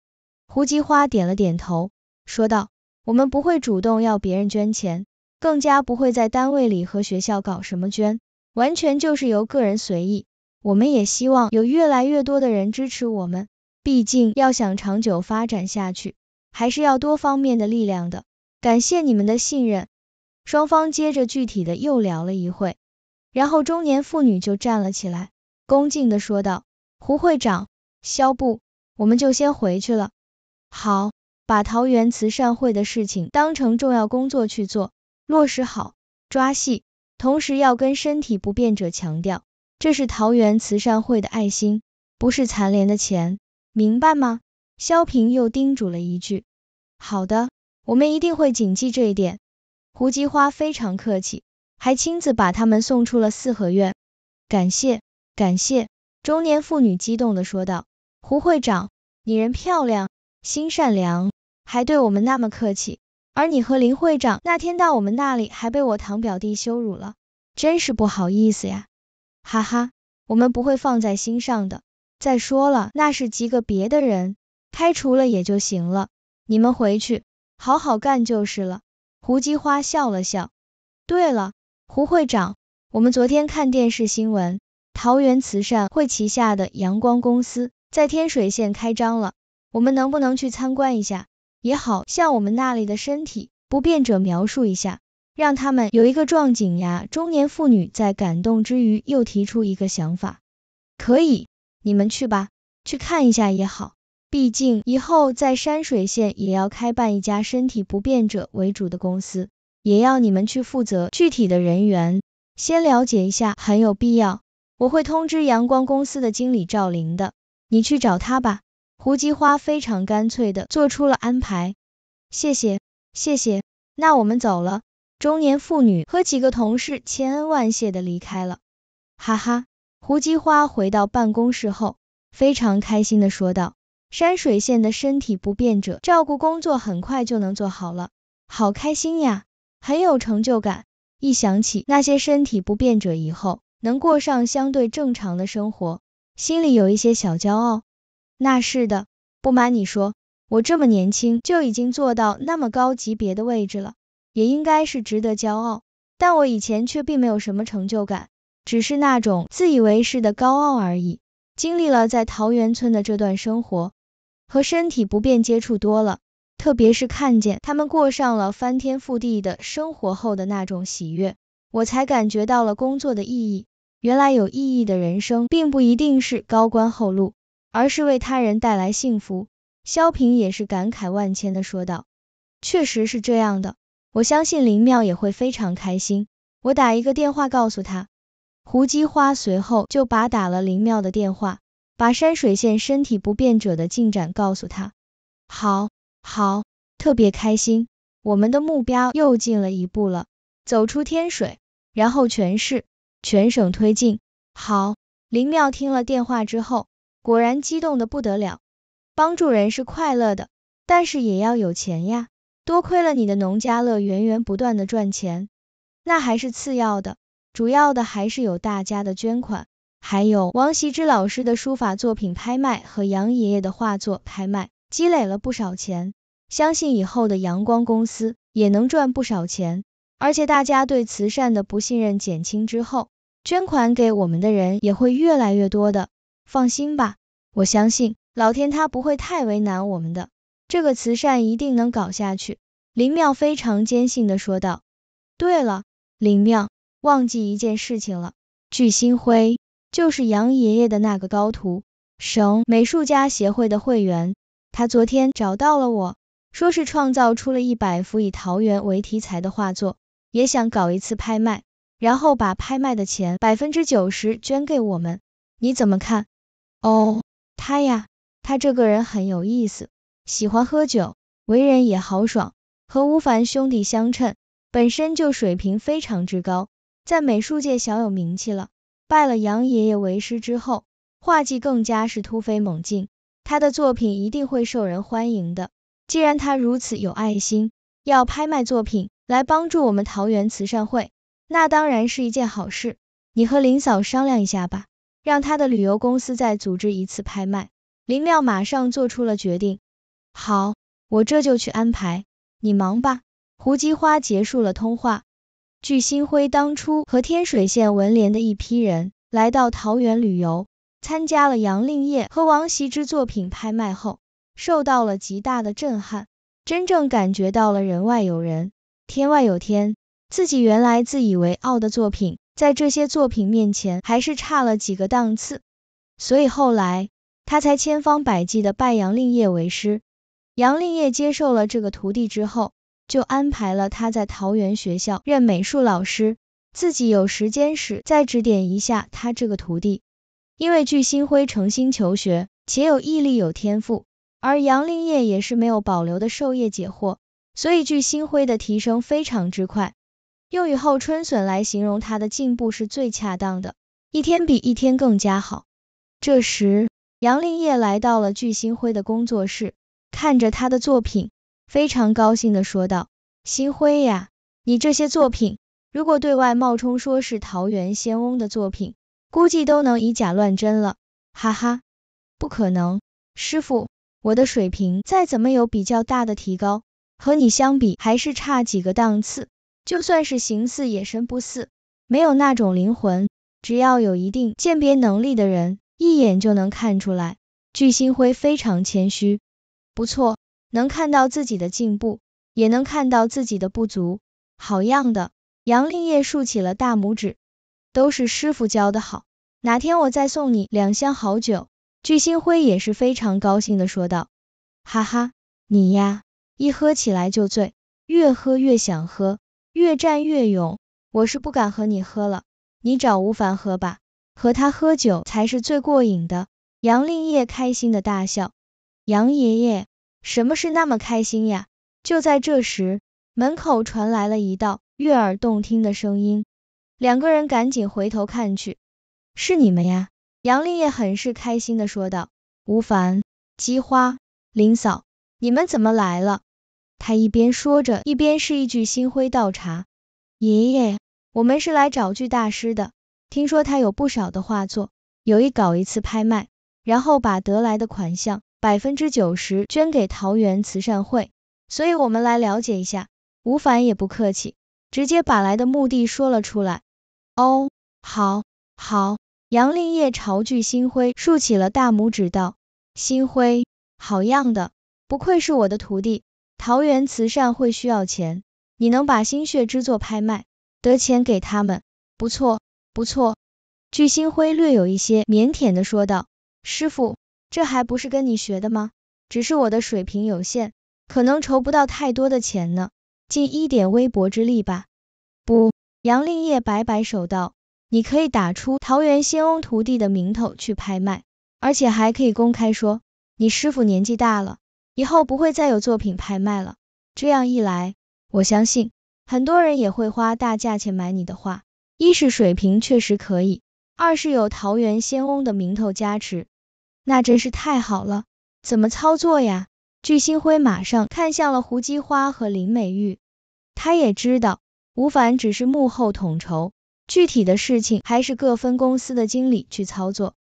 胡姬花点了点头，说道：“我们不会主动要别人捐钱，更加不会在单位里和学校搞什么捐，完全就是由个人随意。我们也希望有越来越多的人支持我们，毕竟要想长久发展下去，还是要多方面的力量的。”感谢你们的信任。双方接着具体的又聊了一会，然后中年妇女就站了起来，恭敬的说道：“胡会长，肖部，我们就先回去了。”好，把桃园慈善会的事情当成重要工作去做，落实好，抓细，同时要跟身体不便者强调，这是桃园慈善会的爱心，不是残联的钱，明白吗？肖平又叮嘱了一句：“好的。”我们一定会谨记这一点。胡姬花非常客气，还亲自把他们送出了四合院。感谢，感谢！中年妇女激动地说道：“胡会长，你人漂亮，心善良，还对我们那么客气。而你和林会长那天到我们那里，还被我堂表弟羞辱了，真是不好意思呀！”哈哈，我们不会放在心上的。再说了，那是极个别的人，开除了也就行了。你们回去。好好干就是了。胡姬花笑了笑。对了，胡会长，我们昨天看电视新闻，桃园慈善会旗下的阳光公司在天水县开张了，我们能不能去参观一下？也好像我们那里的身体不便者描述一下，让他们有一个壮景呀。中年妇女在感动之余，又提出一个想法：可以，你们去吧，去看一下也好。毕竟以后在山水县也要开办一家身体不便者为主的公司，也要你们去负责具体的人员，先了解一下很有必要。我会通知阳光公司的经理赵琳的，你去找他吧。胡姬花非常干脆的做出了安排。谢谢，谢谢，那我们走了。中年妇女和几个同事千恩万谢的离开了。哈哈，胡姬花回到办公室后，非常开心的说道。山水县的身体不便者照顾工作很快就能做好了，好开心呀，很有成就感。一想起那些身体不便者以后能过上相对正常的生活，心里有一些小骄傲。那是的，不瞒你说，我这么年轻就已经做到那么高级别的位置了，也应该是值得骄傲。但我以前却并没有什么成就感，只是那种自以为是的高傲而已。经历了在桃源村的这段生活。和身体不便接触多了，特别是看见他们过上了翻天覆地的生活后的那种喜悦，我才感觉到了工作的意义。原来有意义的人生并不一定是高官厚禄，而是为他人带来幸福。肖平也是感慨万千的说道：“确实是这样的，我相信林妙也会非常开心。”我打一个电话告诉他，胡姬花随后就把打了林妙的电话。把山水县身体不便者的进展告诉他，好，好，特别开心，我们的目标又进了一步了，走出天水，然后全市、全省推进，好。林妙听了电话之后，果然激动的不得了。帮助人是快乐的，但是也要有钱呀。多亏了你的农家乐源源不断的赚钱，那还是次要的，主要的还是有大家的捐款。还有王羲之老师的书法作品拍卖和杨爷爷的画作拍卖，积累了不少钱。相信以后的阳光公司也能赚不少钱，而且大家对慈善的不信任减轻之后，捐款给我们的人也会越来越多的。放心吧，我相信老天他不会太为难我们的，这个慈善一定能搞下去。林妙非常坚信的说道。对了，林妙忘记一件事情了，聚星辉。就是杨爷爷的那个高徒，省美术家协会的会员，他昨天找到了我，说是创造出了一百幅以桃园为题材的画作，也想搞一次拍卖，然后把拍卖的钱百分之九十捐给我们，你怎么看？哦，他呀，他这个人很有意思，喜欢喝酒，为人也豪爽，和吴凡兄弟相称，本身就水平非常之高，在美术界小有名气了。拜了杨爷爷为师之后，画技更加是突飞猛进，他的作品一定会受人欢迎的。既然他如此有爱心，要拍卖作品来帮助我们桃园慈善会，那当然是一件好事。你和林嫂商量一下吧，让他的旅游公司再组织一次拍卖。林妙马上做出了决定。好，我这就去安排，你忙吧。胡姬花结束了通话。据新辉当初和天水县文联的一批人来到桃园旅游，参加了杨令业和王羲之作品拍卖后，受到了极大的震撼，真正感觉到了人外有人，天外有天，自己原来自以为傲的作品，在这些作品面前还是差了几个档次，所以后来他才千方百计的拜杨令业为师。杨令业接受了这个徒弟之后，就安排了他在桃园学校任美术老师，自己有时间时再指点一下他这个徒弟。因为巨星辉诚心求学，且有毅力有天赋，而杨令业也是没有保留的授业解惑，所以巨星辉的提升非常之快，用雨后春笋来形容他的进步是最恰当的，一天比一天更加好。这时，杨令业来到了巨星辉的工作室，看着他的作品。非常高兴的说道：“星辉呀，你这些作品，如果对外冒充说是桃源仙翁的作品，估计都能以假乱真了，哈哈。不可能，师傅，我的水平再怎么有比较大的提高，和你相比还是差几个档次。就算是形似，也神不似，没有那种灵魂，只要有一定鉴别能力的人，一眼就能看出来。”巨星辉非常谦虚，不错。能看到自己的进步，也能看到自己的不足，好样的！杨令业竖起了大拇指，都是师傅教的好，哪天我再送你两箱好酒。巨星辉也是非常高兴的说道：“哈哈，你呀，一喝起来就醉，越喝越想喝，越战越勇，我是不敢和你喝了，你找吴凡喝吧，和他喝酒才是最过瘾的。”杨令业开心的大笑，杨爷爷。什么是那么开心呀？就在这时，门口传来了一道悦耳动听的声音，两个人赶紧回头看去，是你们呀！杨丽叶很是开心的说道：“吴凡，姬花，林嫂，你们怎么来了？”他一边说着，一边是一句心灰倒茶：“爷爷，我们是来找具大师的，听说他有不少的画作，有意搞一次拍卖，然后把得来的款项。”百分之九十捐给桃园慈善会，所以我们来了解一下。吴凡也不客气，直接把来的目的说了出来。哦，好，好。杨令业朝巨星辉竖起了大拇指，道：星辉，好样的，不愧是我的徒弟。桃园慈善会需要钱，你能把心血之作拍卖得钱给他们，不错，不错。巨星辉略有一些腼腆的说道：师傅。这还不是跟你学的吗？只是我的水平有限，可能筹不到太多的钱呢，尽一点微薄之力吧。不，杨立业摆摆手道，你可以打出桃园仙翁徒弟的名头去拍卖，而且还可以公开说，你师傅年纪大了，以后不会再有作品拍卖了。这样一来，我相信很多人也会花大价钱买你的画。一是水平确实可以，二是有桃园仙翁的名头加持。那真是太好了，怎么操作呀？巨星辉马上看向了胡姬花和林美玉，他也知道吴凡只是幕后统筹，具体的事情还是各分公司的经理去操作。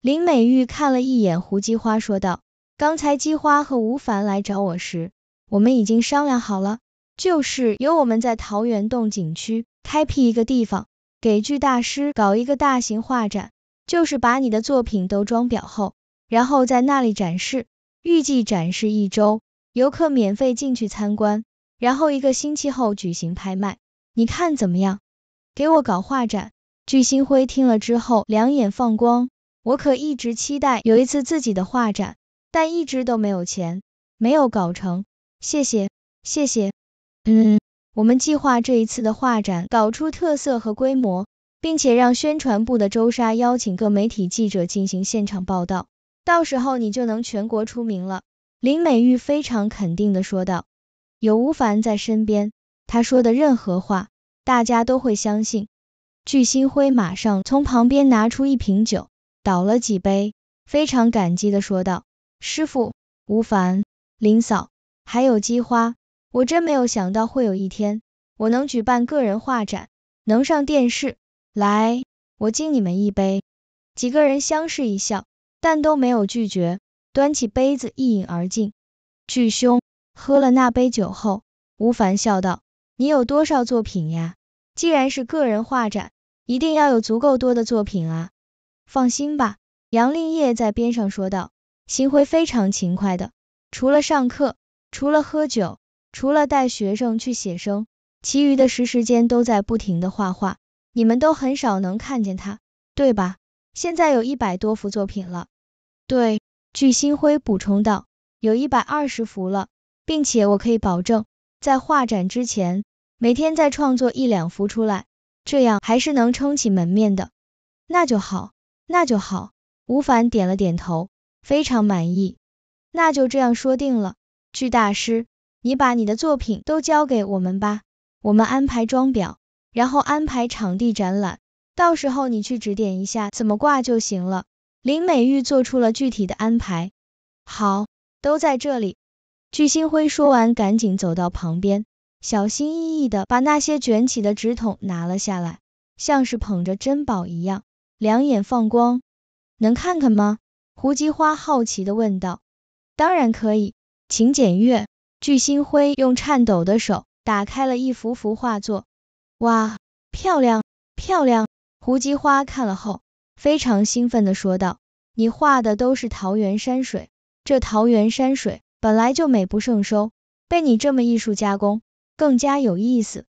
林美玉看了一眼胡姬花，说道：“刚才姬花和吴凡来找我时，我们已经商量好了，就是由我们在桃源洞景区开辟一个地方，给巨大师搞一个大型画展，就是把你的作品都装裱后。”然后在那里展示，预计展示一周，游客免费进去参观，然后一个星期后举行拍卖，你看怎么样？给我搞画展！巨星辉听了之后，两眼放光，我可一直期待有一次自己的画展，但一直都没有钱，没有搞成。谢谢，谢谢。嗯，我们计划这一次的画展搞出特色和规模，并且让宣传部的周莎邀请各媒体记者进行现场报道。到时候你就能全国出名了，林美玉非常肯定的说道。有吴凡在身边，他说的任何话，大家都会相信。巨星辉马上从旁边拿出一瓶酒，倒了几杯，非常感激的说道：“师傅，吴凡，林嫂，还有姬花，我真没有想到会有一天，我能举办个人画展，能上电视。来，我敬你们一杯。”几个人相视一笑。但都没有拒绝，端起杯子一饮而尽。巨兄喝了那杯酒后，吴凡笑道：“你有多少作品呀？既然是个人画展，一定要有足够多的作品啊。”放心吧，杨令业在边上说道：“行辉非常勤快的，除了上课，除了喝酒，除了带学生去写生，其余的时时间都在不停的画画。你们都很少能看见他，对吧？”现在有一百多幅作品了，对，据星辉补充道，有一百二十幅了，并且我可以保证，在画展之前，每天再创作一两幅出来，这样还是能撑起门面的。那就好，那就好。吴凡点了点头，非常满意。那就这样说定了，巨大师，你把你的作品都交给我们吧，我们安排装裱，然后安排场地展览。到时候你去指点一下怎么挂就行了。林美玉做出了具体的安排。好，都在这里。巨星辉说完，赶紧走到旁边，小心翼翼的把那些卷起的纸筒拿了下来，像是捧着珍宝一样，两眼放光。能看看吗？胡姬花好奇的问道。当然可以，请检阅。巨星辉用颤抖的手打开了一幅幅画作。哇，漂亮，漂亮。胡姬花看了后，非常兴奋的说道：“你画的都是桃源山水，这桃源山水本来就美不胜收，被你这么艺术加工，更加有意思。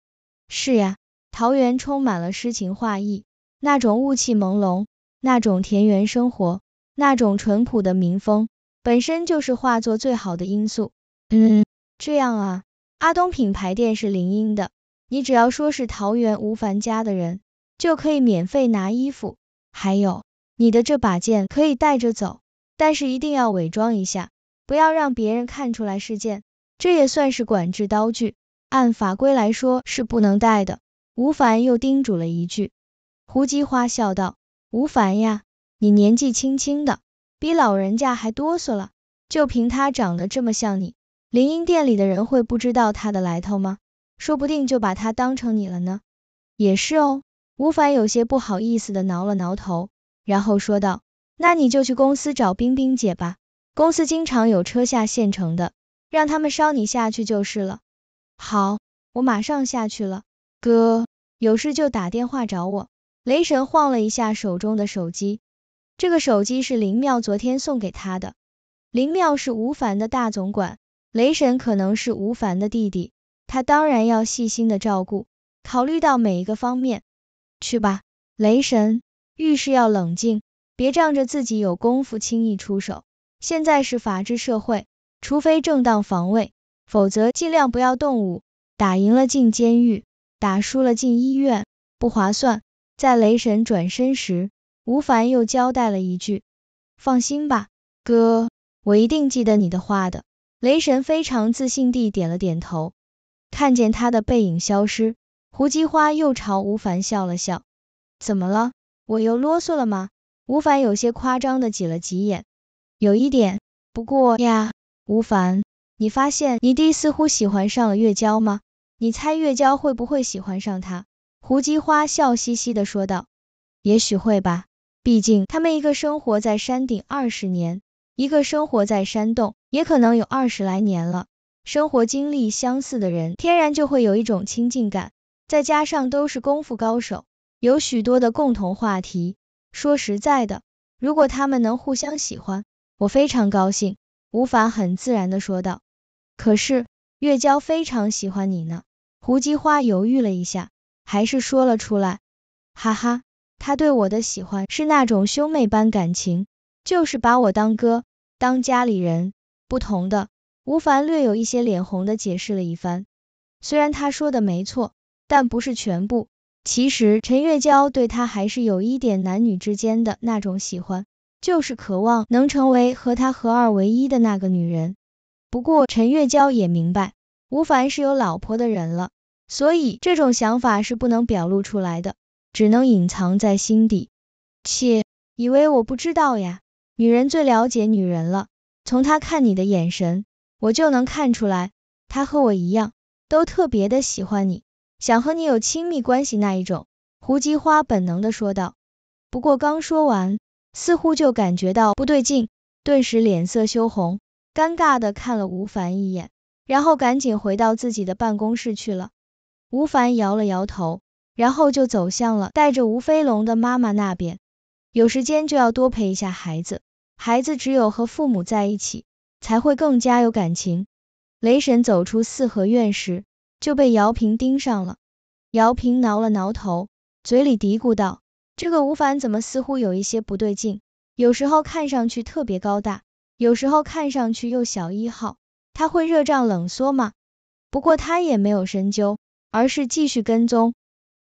是呀，桃源充满了诗情画意，那种雾气朦胧，那种田园生活，那种淳朴的民风，本身就是画作最好的因素。嗯，这样啊，阿东品牌店是林荫的，你只要说是桃源吴凡家的人。”就可以免费拿衣服，还有你的这把剑可以带着走，但是一定要伪装一下，不要让别人看出来是剑，这也算是管制刀具，按法规来说是不能带的。吴凡又叮嘱了一句，胡姬花笑道，吴凡呀，你年纪轻轻的，比老人家还哆嗦了，就凭他长得这么像你，灵音店里的人会不知道他的来头吗？说不定就把他当成你了呢。也是哦。吴凡有些不好意思的挠了挠头，然后说道：“那你就去公司找冰冰姐吧，公司经常有车下县城的，让他们捎你下去就是了。”“好，我马上下去了，哥，有事就打电话找我。”雷神晃了一下手中的手机，这个手机是林妙昨天送给他的。林妙是吴凡的大总管，雷神可能是吴凡的弟弟，他当然要细心的照顾，考虑到每一个方面。去吧，雷神，遇事要冷静，别仗着自己有功夫轻易出手。现在是法治社会，除非正当防卫，否则尽量不要动武。打赢了进监狱，打输了进医院，不划算。在雷神转身时，吴凡又交代了一句：“放心吧，哥，我一定记得你的话的。”雷神非常自信地点了点头，看见他的背影消失。胡姬花又朝吴凡笑了笑，怎么了？我又啰嗦了吗？吴凡有些夸张的挤了挤眼，有一点。不过呀，吴凡，你发现你弟似乎喜欢上了月娇吗？你猜月娇会不会喜欢上他？胡姬花笑嘻嘻的说道，也许会吧，毕竟他们一个生活在山顶二十年，一个生活在山洞，也可能有二十来年了，生活经历相似的人，天然就会有一种亲近感。再加上都是功夫高手，有许多的共同话题。说实在的，如果他们能互相喜欢，我非常高兴。吴凡很自然的说道。可是月娇非常喜欢你呢。胡姬花犹豫了一下，还是说了出来。哈哈，他对我的喜欢是那种兄妹般感情，就是把我当哥，当家里人。不同的，吴凡略有一些脸红的解释了一番。虽然他说的没错。但不是全部，其实陈月娇对他还是有一点男女之间的那种喜欢，就是渴望能成为和他合二为一的那个女人。不过陈月娇也明白，吴凡是有老婆的人了，所以这种想法是不能表露出来的，只能隐藏在心底。切，以为我不知道呀？女人最了解女人了，从她看你的眼神，我就能看出来，她和我一样，都特别的喜欢你。想和你有亲密关系那一种，胡姬花本能的说道。不过刚说完，似乎就感觉到不对劲，顿时脸色羞红，尴尬的看了吴凡一眼，然后赶紧回到自己的办公室去了。吴凡摇了摇头，然后就走向了带着吴飞龙的妈妈那边。有时间就要多陪一下孩子，孩子只有和父母在一起，才会更加有感情。雷神走出四合院时。就被姚平盯上了。姚平挠了挠头，嘴里嘀咕道：“这个吴凡怎么似乎有一些不对劲？有时候看上去特别高大，有时候看上去又小一号。他会热胀冷缩吗？”不过他也没有深究，而是继续跟踪。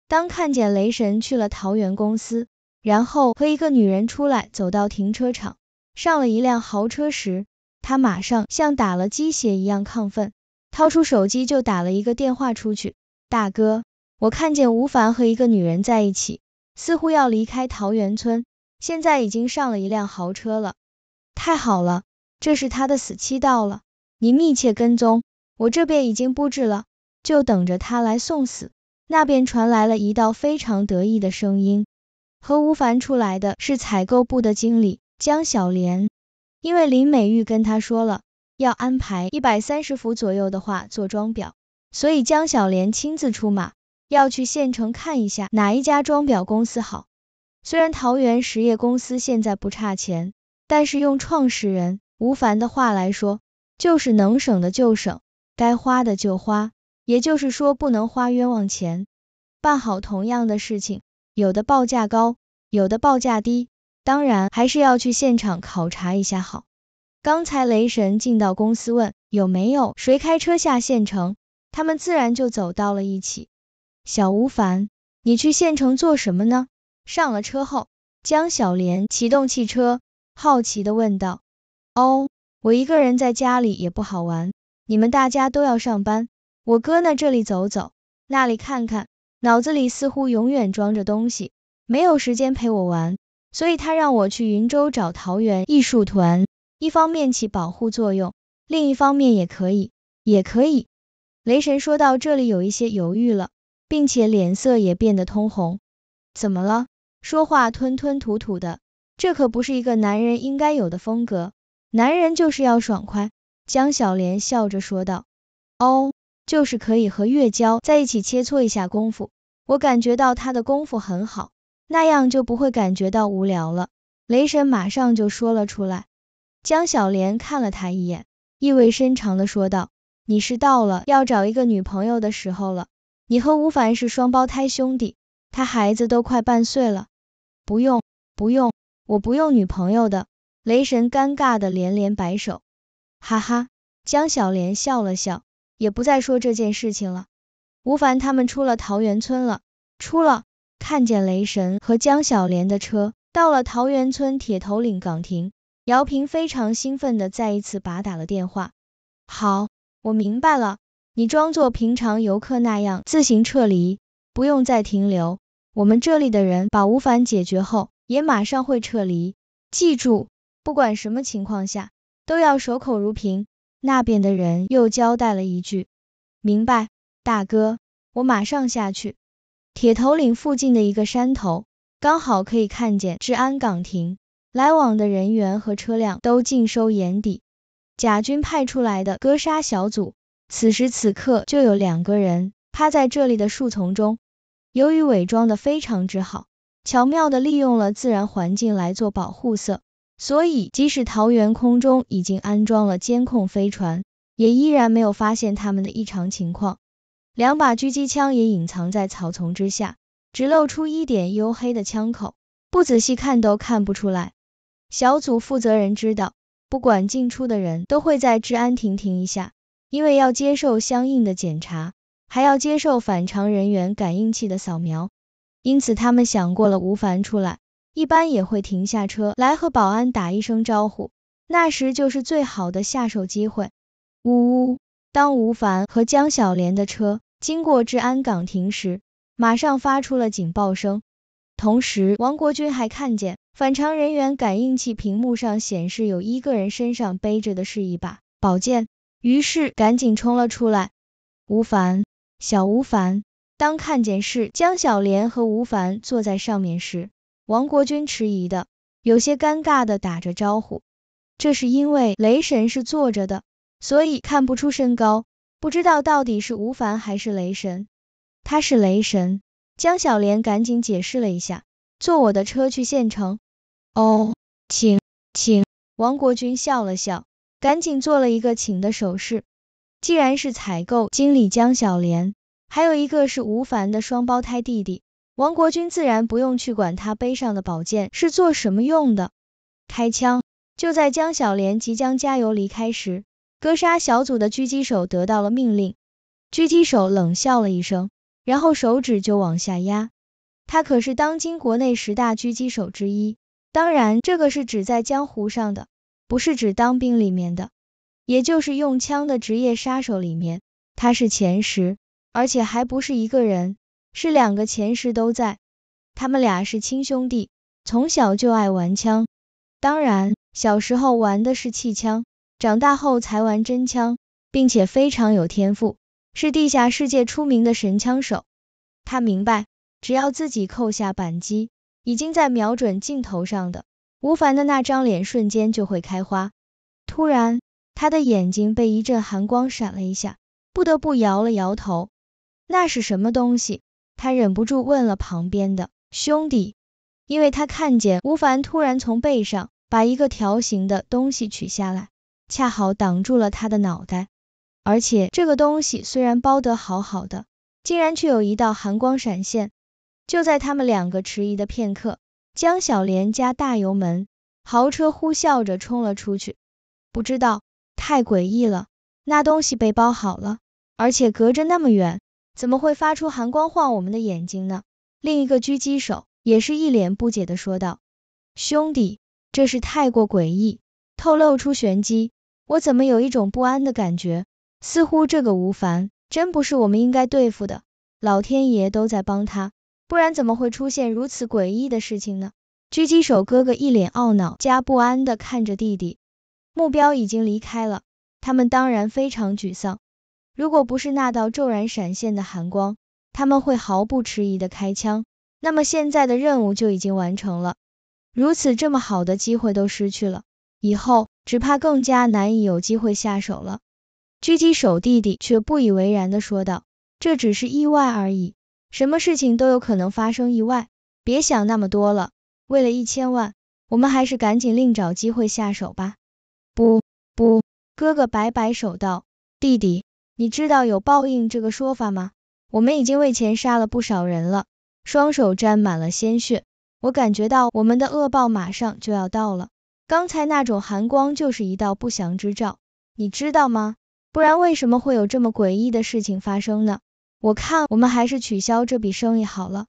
当看见雷神去了桃园公司，然后和一个女人出来，走到停车场，上了一辆豪车时，他马上像打了鸡血一样亢奋。掏出手机就打了一个电话出去，大哥，我看见吴凡和一个女人在一起，似乎要离开桃源村，现在已经上了一辆豪车了。太好了，这是他的死期到了，你密切跟踪，我这边已经布置了，就等着他来送死。那边传来了一道非常得意的声音，和吴凡出来的是采购部的经理江小莲，因为林美玉跟他说了。要安排一百三十幅左右的画做装裱，所以江小莲亲自出马，要去县城看一下哪一家装裱公司好。虽然桃园实业公司现在不差钱，但是用创始人吴凡的话来说，就是能省的就省，该花的就花，也就是说不能花冤枉钱。办好同样的事情，有的报价高，有的报价低，当然还是要去现场考察一下好。刚才雷神进到公司问有没有谁开车下县城，他们自然就走到了一起。小吴凡，你去县城做什么呢？上了车后，江小莲启动汽车，好奇的问道。哦，我一个人在家里也不好玩，你们大家都要上班，我哥呢这里走走，那里看看，脑子里似乎永远装着东西，没有时间陪我玩，所以他让我去云州找桃园艺术团。一方面起保护作用，另一方面也可以，也可以。雷神说到这里有一些犹豫了，并且脸色也变得通红。怎么了？说话吞吞吐吐的，这可不是一个男人应该有的风格。男人就是要爽快。江小莲笑着说道。哦，就是可以和月娇在一起切磋一下功夫，我感觉到她的功夫很好，那样就不会感觉到无聊了。雷神马上就说了出来。江小莲看了他一眼，意味深长的说道：“你是到了要找一个女朋友的时候了。你和吴凡是双胞胎兄弟，他孩子都快半岁了。不用，不用，我不用女朋友的。”雷神尴尬的连连摆手。哈哈，江小莲笑了笑，也不再说这件事情了。吴凡他们出了桃源村了，出了，看见雷神和江小莲的车，到了桃源村铁头岭岗亭。姚平非常兴奋的再一次拔打了电话。好，我明白了，你装作平常游客那样自行撤离，不用再停留。我们这里的人把吴凡解决后，也马上会撤离。记住，不管什么情况下，都要守口如瓶。那边的人又交代了一句。明白，大哥，我马上下去。铁头岭附近的一个山头，刚好可以看见治安岗亭。来往的人员和车辆都尽收眼底。甲军派出来的割杀小组，此时此刻就有两个人趴在这里的树丛中，由于伪装的非常之好，巧妙的利用了自然环境来做保护色，所以即使桃园空中已经安装了监控飞船，也依然没有发现他们的异常情况。两把狙击枪也隐藏在草丛之下，只露出一点黝黑的枪口，不仔细看都看不出来。小组负责人知道，不管进出的人都会在治安亭停一下，因为要接受相应的检查，还要接受反常人员感应器的扫描。因此，他们想过了，吴凡出来一般也会停下车来和保安打一声招呼，那时就是最好的下手机会。呜呜！当吴凡和江小莲的车经过治安岗亭时，马上发出了警报声，同时王国军还看见。反常人员感应器屏幕上显示有一个人身上背着的是一把宝剑，于是赶紧冲了出来。吴凡，小吴凡，当看见是江小莲和吴凡坐在上面时，王国军迟疑的，有些尴尬的打着招呼。这是因为雷神是坐着的，所以看不出身高，不知道到底是吴凡还是雷神。他是雷神，江小莲赶紧解释了一下，坐我的车去县城。哦，请，请王国军笑了笑，赶紧做了一个请的手势。既然是采购经理江小莲，还有一个是吴凡的双胞胎弟弟，王国军自然不用去管他背上的宝剑是做什么用的。开枪！就在江小莲即将加油离开时，割杀小组的狙击手得到了命令。狙击手冷笑了一声，然后手指就往下压。他可是当今国内十大狙击手之一。当然，这个是指在江湖上的，不是指当兵里面的，也就是用枪的职业杀手里面，他是前十，而且还不是一个人，是两个前十都在，他们俩是亲兄弟，从小就爱玩枪，当然小时候玩的是气枪，长大后才玩真枪，并且非常有天赋，是地下世界出名的神枪手，他明白，只要自己扣下扳机。已经在瞄准镜头上的吴凡的那张脸瞬间就会开花。突然，他的眼睛被一阵寒光闪了一下，不得不摇了摇头。那是什么东西？他忍不住问了旁边的兄弟，因为他看见吴凡突然从背上把一个条形的东西取下来，恰好挡住了他的脑袋，而且这个东西虽然包得好好的，竟然却有一道寒光闪现。就在他们两个迟疑的片刻，江小莲加大油门，豪车呼啸着冲了出去。不知道，太诡异了，那东西被包好了，而且隔着那么远，怎么会发出寒光晃我们的眼睛呢？另一个狙击手也是一脸不解的说道：“兄弟，这是太过诡异，透露出玄机，我怎么有一种不安的感觉？似乎这个吴凡真不是我们应该对付的，老天爷都在帮他。”不然怎么会出现如此诡异的事情呢？狙击手哥哥一脸懊恼加不安地看着弟弟，目标已经离开了，他们当然非常沮丧。如果不是那道骤然闪现的寒光，他们会毫不迟疑地开枪，那么现在的任务就已经完成了。如此这么好的机会都失去了，以后只怕更加难以有机会下手了。狙击手弟弟却不以为然地说道：“这只是意外而已。”什么事情都有可能发生意外，别想那么多了。为了一千万，我们还是赶紧另找机会下手吧。不，不，哥哥摆摆手道，弟弟，你知道有报应这个说法吗？我们已经为钱杀了不少人了，双手沾满了鲜血，我感觉到我们的恶报马上就要到了。刚才那种寒光就是一道不祥之兆，你知道吗？不然为什么会有这么诡异的事情发生呢？我看我们还是取消这笔生意好了，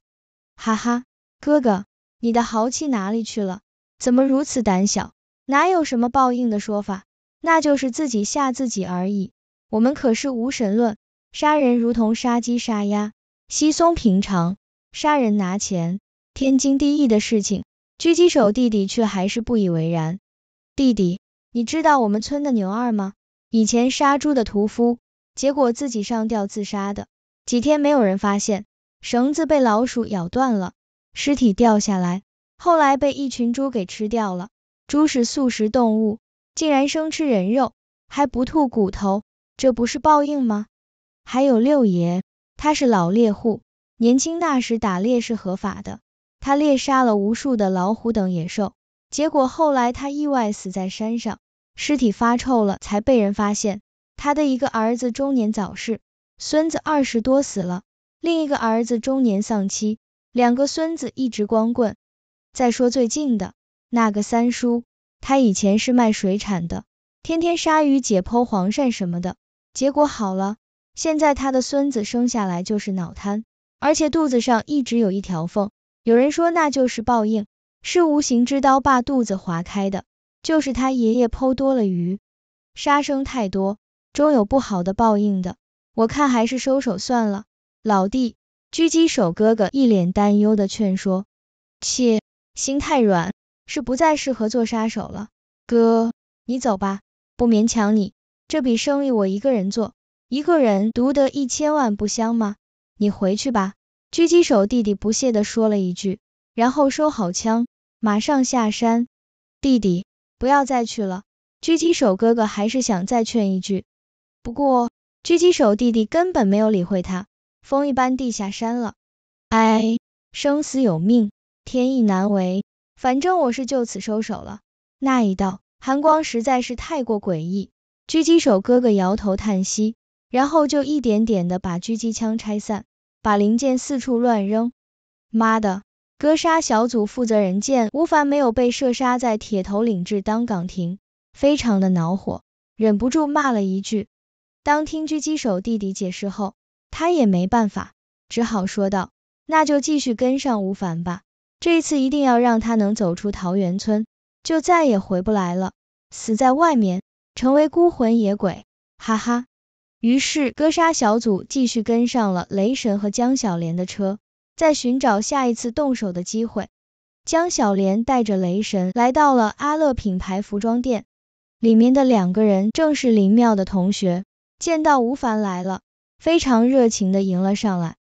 哈哈，哥哥，你的豪气哪里去了？怎么如此胆小？哪有什么报应的说法？那就是自己吓自己而已。我们可是无神论，杀人如同杀鸡杀鸭，稀松平常。杀人拿钱，天经地义的事情。狙击手弟弟却还是不以为然。弟弟，你知道我们村的牛二吗？以前杀猪的屠夫，结果自己上吊自杀的。几天没有人发现，绳子被老鼠咬断了，尸体掉下来，后来被一群猪给吃掉了。猪是素食动物，竟然生吃人肉，还不吐骨头，这不是报应吗？还有六爷，他是老猎户，年轻那时打猎是合法的，他猎杀了无数的老虎等野兽，结果后来他意外死在山上，尸体发臭了才被人发现。他的一个儿子中年早逝。孙子二十多死了，另一个儿子中年丧妻，两个孙子一直光棍。再说最近的，那个三叔，他以前是卖水产的，天天杀鱼、解剖黄鳝什么的，结果好了。现在他的孙子生下来就是脑瘫，而且肚子上一直有一条缝，有人说那就是报应，是无形之刀把肚子划开的，就是他爷爷剖多了鱼，杀生太多，终有不好的报应的。我看还是收手算了，老弟。狙击手哥哥一脸担忧的劝说，切，心太软，是不再适合做杀手了。哥，你走吧，不勉强你，这笔生意我一个人做，一个人独得一千万不香吗？你回去吧。狙击手弟弟不屑的说了一句，然后收好枪，马上下山。弟弟，不要再去了。狙击手哥哥还是想再劝一句，不过。狙击手弟弟根本没有理会他，风一般地下山了。哎，生死有命，天意难违。反正我是就此收手了。那一道寒光实在是太过诡异，狙击手哥哥摇头叹息，然后就一点点的把狙击枪拆散，把零件四处乱扔。妈的！格杀小组负责人见吴凡没有被射杀，在铁头岭镇当岗亭，非常的恼火，忍不住骂了一句。当听狙击手弟弟解释后，他也没办法，只好说道：“那就继续跟上吴凡吧，这一次一定要让他能走出桃源村，就再也回不来了，死在外面，成为孤魂野鬼。”哈哈。于是割杀小组继续跟上了雷神和江小莲的车，在寻找下一次动手的机会。江小莲带着雷神来到了阿乐品牌服装店，里面的两个人正是林妙的同学。见到吴凡来了，非常热情的迎了上来。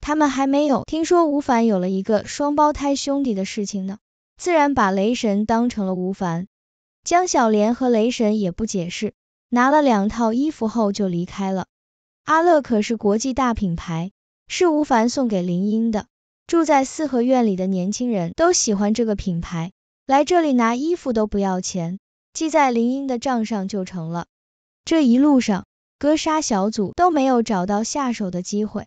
他们还没有听说吴凡有了一个双胞胎兄弟的事情呢，自然把雷神当成了吴凡。江小莲和雷神也不解释，拿了两套衣服后就离开了。阿乐可是国际大品牌，是吴凡送给林英的。住在四合院里的年轻人都喜欢这个品牌，来这里拿衣服都不要钱，记在林英的账上就成了。这一路上。格杀小组都没有找到下手的机会。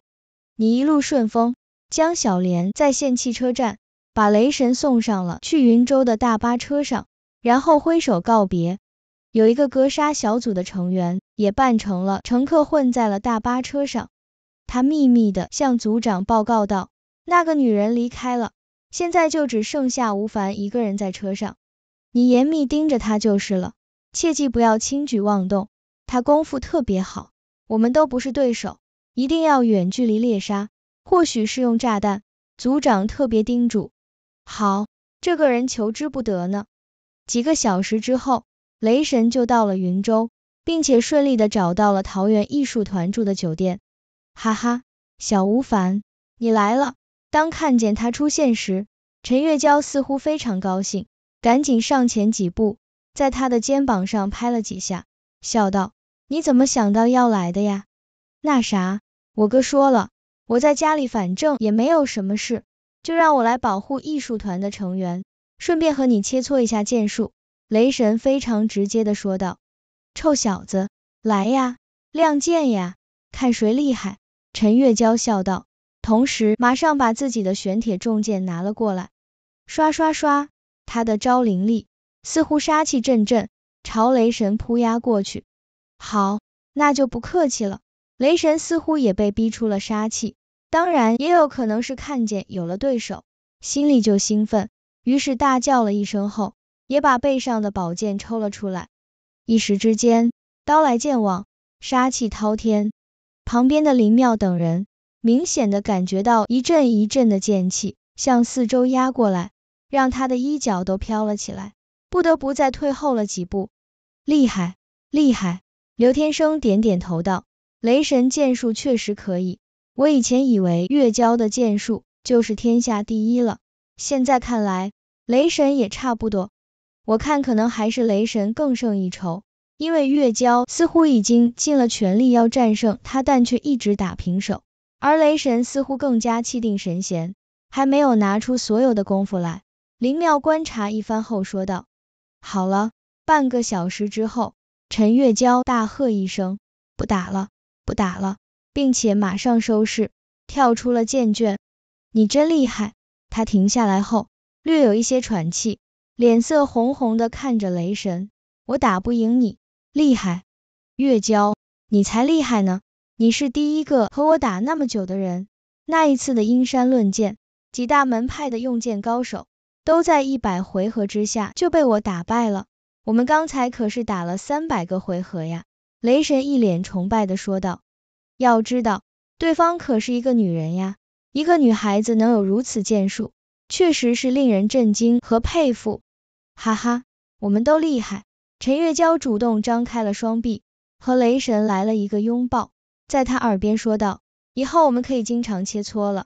你一路顺风。江小莲在县汽车站把雷神送上了去云州的大巴车上，然后挥手告别。有一个格杀小组的成员也扮成了乘客混在了大巴车上，他秘密的向组长报告道：“那个女人离开了，现在就只剩下吴凡一个人在车上，你严密盯着他就是了，切记不要轻举妄动。”他功夫特别好，我们都不是对手，一定要远距离猎杀，或许是用炸弹。组长特别叮嘱。好，这个人求之不得呢。几个小时之后，雷神就到了云州，并且顺利的找到了桃园艺术团住的酒店。哈哈，小吴凡，你来了！当看见他出现时，陈月娇似乎非常高兴，赶紧上前几步，在他的肩膀上拍了几下。笑道：“你怎么想到要来的呀？那啥，我哥说了，我在家里反正也没有什么事，就让我来保护艺术团的成员，顺便和你切磋一下剑术。”雷神非常直接的说道：“臭小子，来呀，亮剑呀，看谁厉害！”陈月娇笑道，同时马上把自己的玄铁重剑拿了过来，刷刷刷，他的招灵力似乎杀气阵阵。朝雷神扑压过去，好，那就不客气了。雷神似乎也被逼出了杀气，当然也有可能是看见有了对手，心里就兴奋，于是大叫了一声后，也把背上的宝剑抽了出来。一时之间，刀来剑往，杀气滔天。旁边的林妙等人明显的感觉到一阵一阵的剑气向四周压过来，让他的衣角都飘了起来，不得不再退后了几步。厉害，厉害！刘天生点点头道：“雷神剑术确实可以，我以前以为月娇的剑术就是天下第一了，现在看来，雷神也差不多。我看可能还是雷神更胜一筹，因为月娇似乎已经尽了全力要战胜他，但却一直打平手，而雷神似乎更加气定神闲，还没有拿出所有的功夫来。”林妙观察一番后说道：“好了。”半个小时之后，陈月娇大喝一声：“不打了，不打了！”并且马上收势，跳出了剑卷。你真厉害！他停下来后，略有一些喘气，脸色红红的看着雷神：“我打不赢你，厉害！”月娇，你才厉害呢！你是第一个和我打那么久的人。那一次的阴山论剑，几大门派的用剑高手，都在一百回合之下就被我打败了。我们刚才可是打了三百个回合呀！雷神一脸崇拜的说道。要知道，对方可是一个女人呀，一个女孩子能有如此剑术，确实是令人震惊和佩服。哈哈，我们都厉害！陈月娇主动张开了双臂，和雷神来了一个拥抱，在他耳边说道：“以后我们可以经常切磋了。”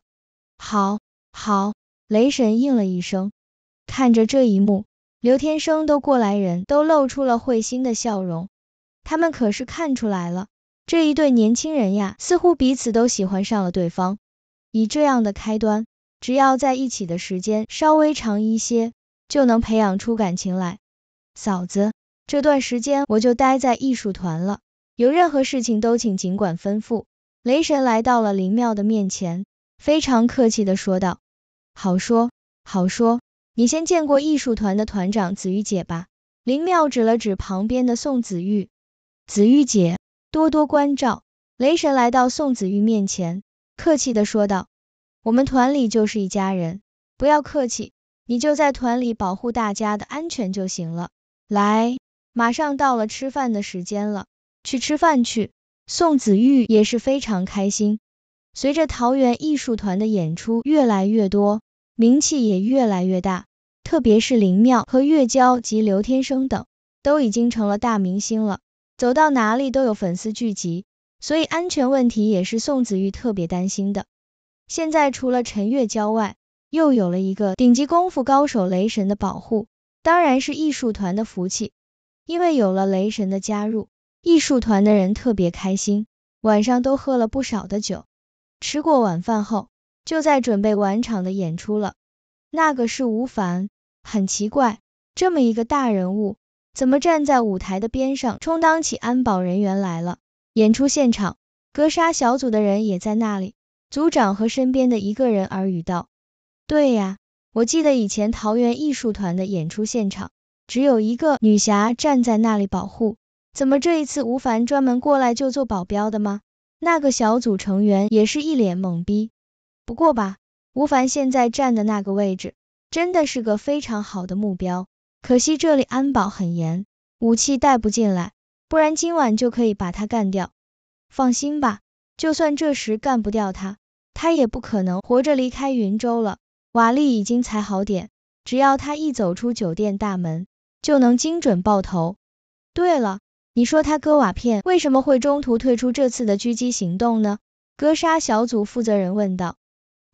好，好。雷神应了一声，看着这一幕。刘天生都过来人，都露出了会心的笑容。他们可是看出来了，这一对年轻人呀，似乎彼此都喜欢上了对方。以这样的开端，只要在一起的时间稍微长一些，就能培养出感情来。嫂子，这段时间我就待在艺术团了，有任何事情都请尽管吩咐。雷神来到了林妙的面前，非常客气的说道：“好说，好说。”你先见过艺术团的团长子玉姐吧？林妙指了指旁边的宋子玉，子玉姐，多多关照。雷神来到宋子玉面前，客气的说道：“我们团里就是一家人，不要客气，你就在团里保护大家的安全就行了。来，马上到了吃饭的时间了，去吃饭去。”宋子玉也是非常开心。随着桃园艺术团的演出越来越多。名气也越来越大，特别是林妙和月娇及刘天生等，都已经成了大明星了，走到哪里都有粉丝聚集，所以安全问题也是宋子玉特别担心的。现在除了陈月娇外，又有了一个顶级功夫高手雷神的保护，当然是艺术团的福气。因为有了雷神的加入，艺术团的人特别开心，晚上都喝了不少的酒。吃过晚饭后。就在准备晚场的演出了，那个是吴凡，很奇怪，这么一个大人物，怎么站在舞台的边上，充当起安保人员来了？演出现场，格杀小组的人也在那里，组长和身边的一个人耳语道：“对呀，我记得以前桃园艺术团的演出现场，只有一个女侠站在那里保护，怎么这一次吴凡专门过来就做保镖的吗？”那个小组成员也是一脸懵逼。不过吧，吴凡现在站的那个位置，真的是个非常好的目标。可惜这里安保很严，武器带不进来，不然今晚就可以把他干掉。放心吧，就算这时干不掉他，他也不可能活着离开云州了。瓦砾已经踩好点，只要他一走出酒店大门，就能精准爆头。对了，你说他割瓦片为什么会中途退出这次的狙击行动呢？割杀小组负责人问道。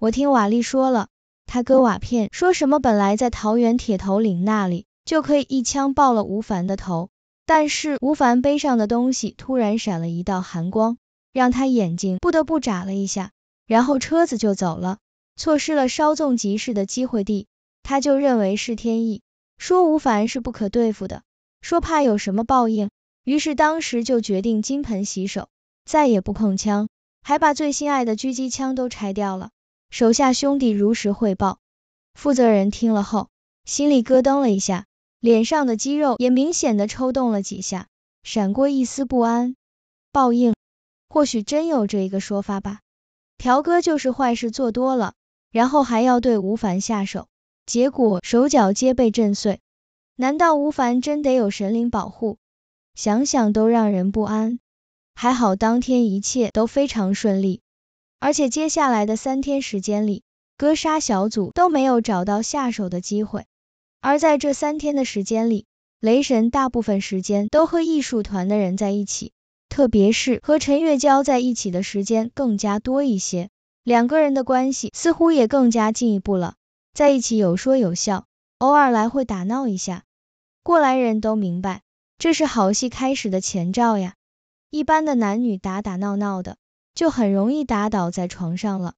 我听瓦力说了，他割瓦片，说什么本来在桃园铁头岭那里就可以一枪爆了吴凡的头，但是吴凡背上的东西突然闪了一道寒光，让他眼睛不得不眨了一下，然后车子就走了，错失了稍纵即逝的机会。地他就认为是天意，说吴凡是不可对付的，说怕有什么报应，于是当时就决定金盆洗手，再也不碰枪，还把最心爱的狙击枪都拆掉了。手下兄弟如实汇报，负责人听了后，心里咯噔了一下，脸上的肌肉也明显的抽动了几下，闪过一丝不安。报应，或许真有这一个说法吧。朴哥就是坏事做多了，然后还要对吴凡下手，结果手脚皆被震碎。难道吴凡真得有神灵保护？想想都让人不安。还好当天一切都非常顺利。而且接下来的三天时间里，格杀小组都没有找到下手的机会。而在这三天的时间里，雷神大部分时间都和艺术团的人在一起，特别是和陈月娇在一起的时间更加多一些。两个人的关系似乎也更加进一步了，在一起有说有笑，偶尔来会打闹一下。过来人都明白，这是好戏开始的前兆呀。一般的男女打打闹闹的。就很容易打倒在床上了。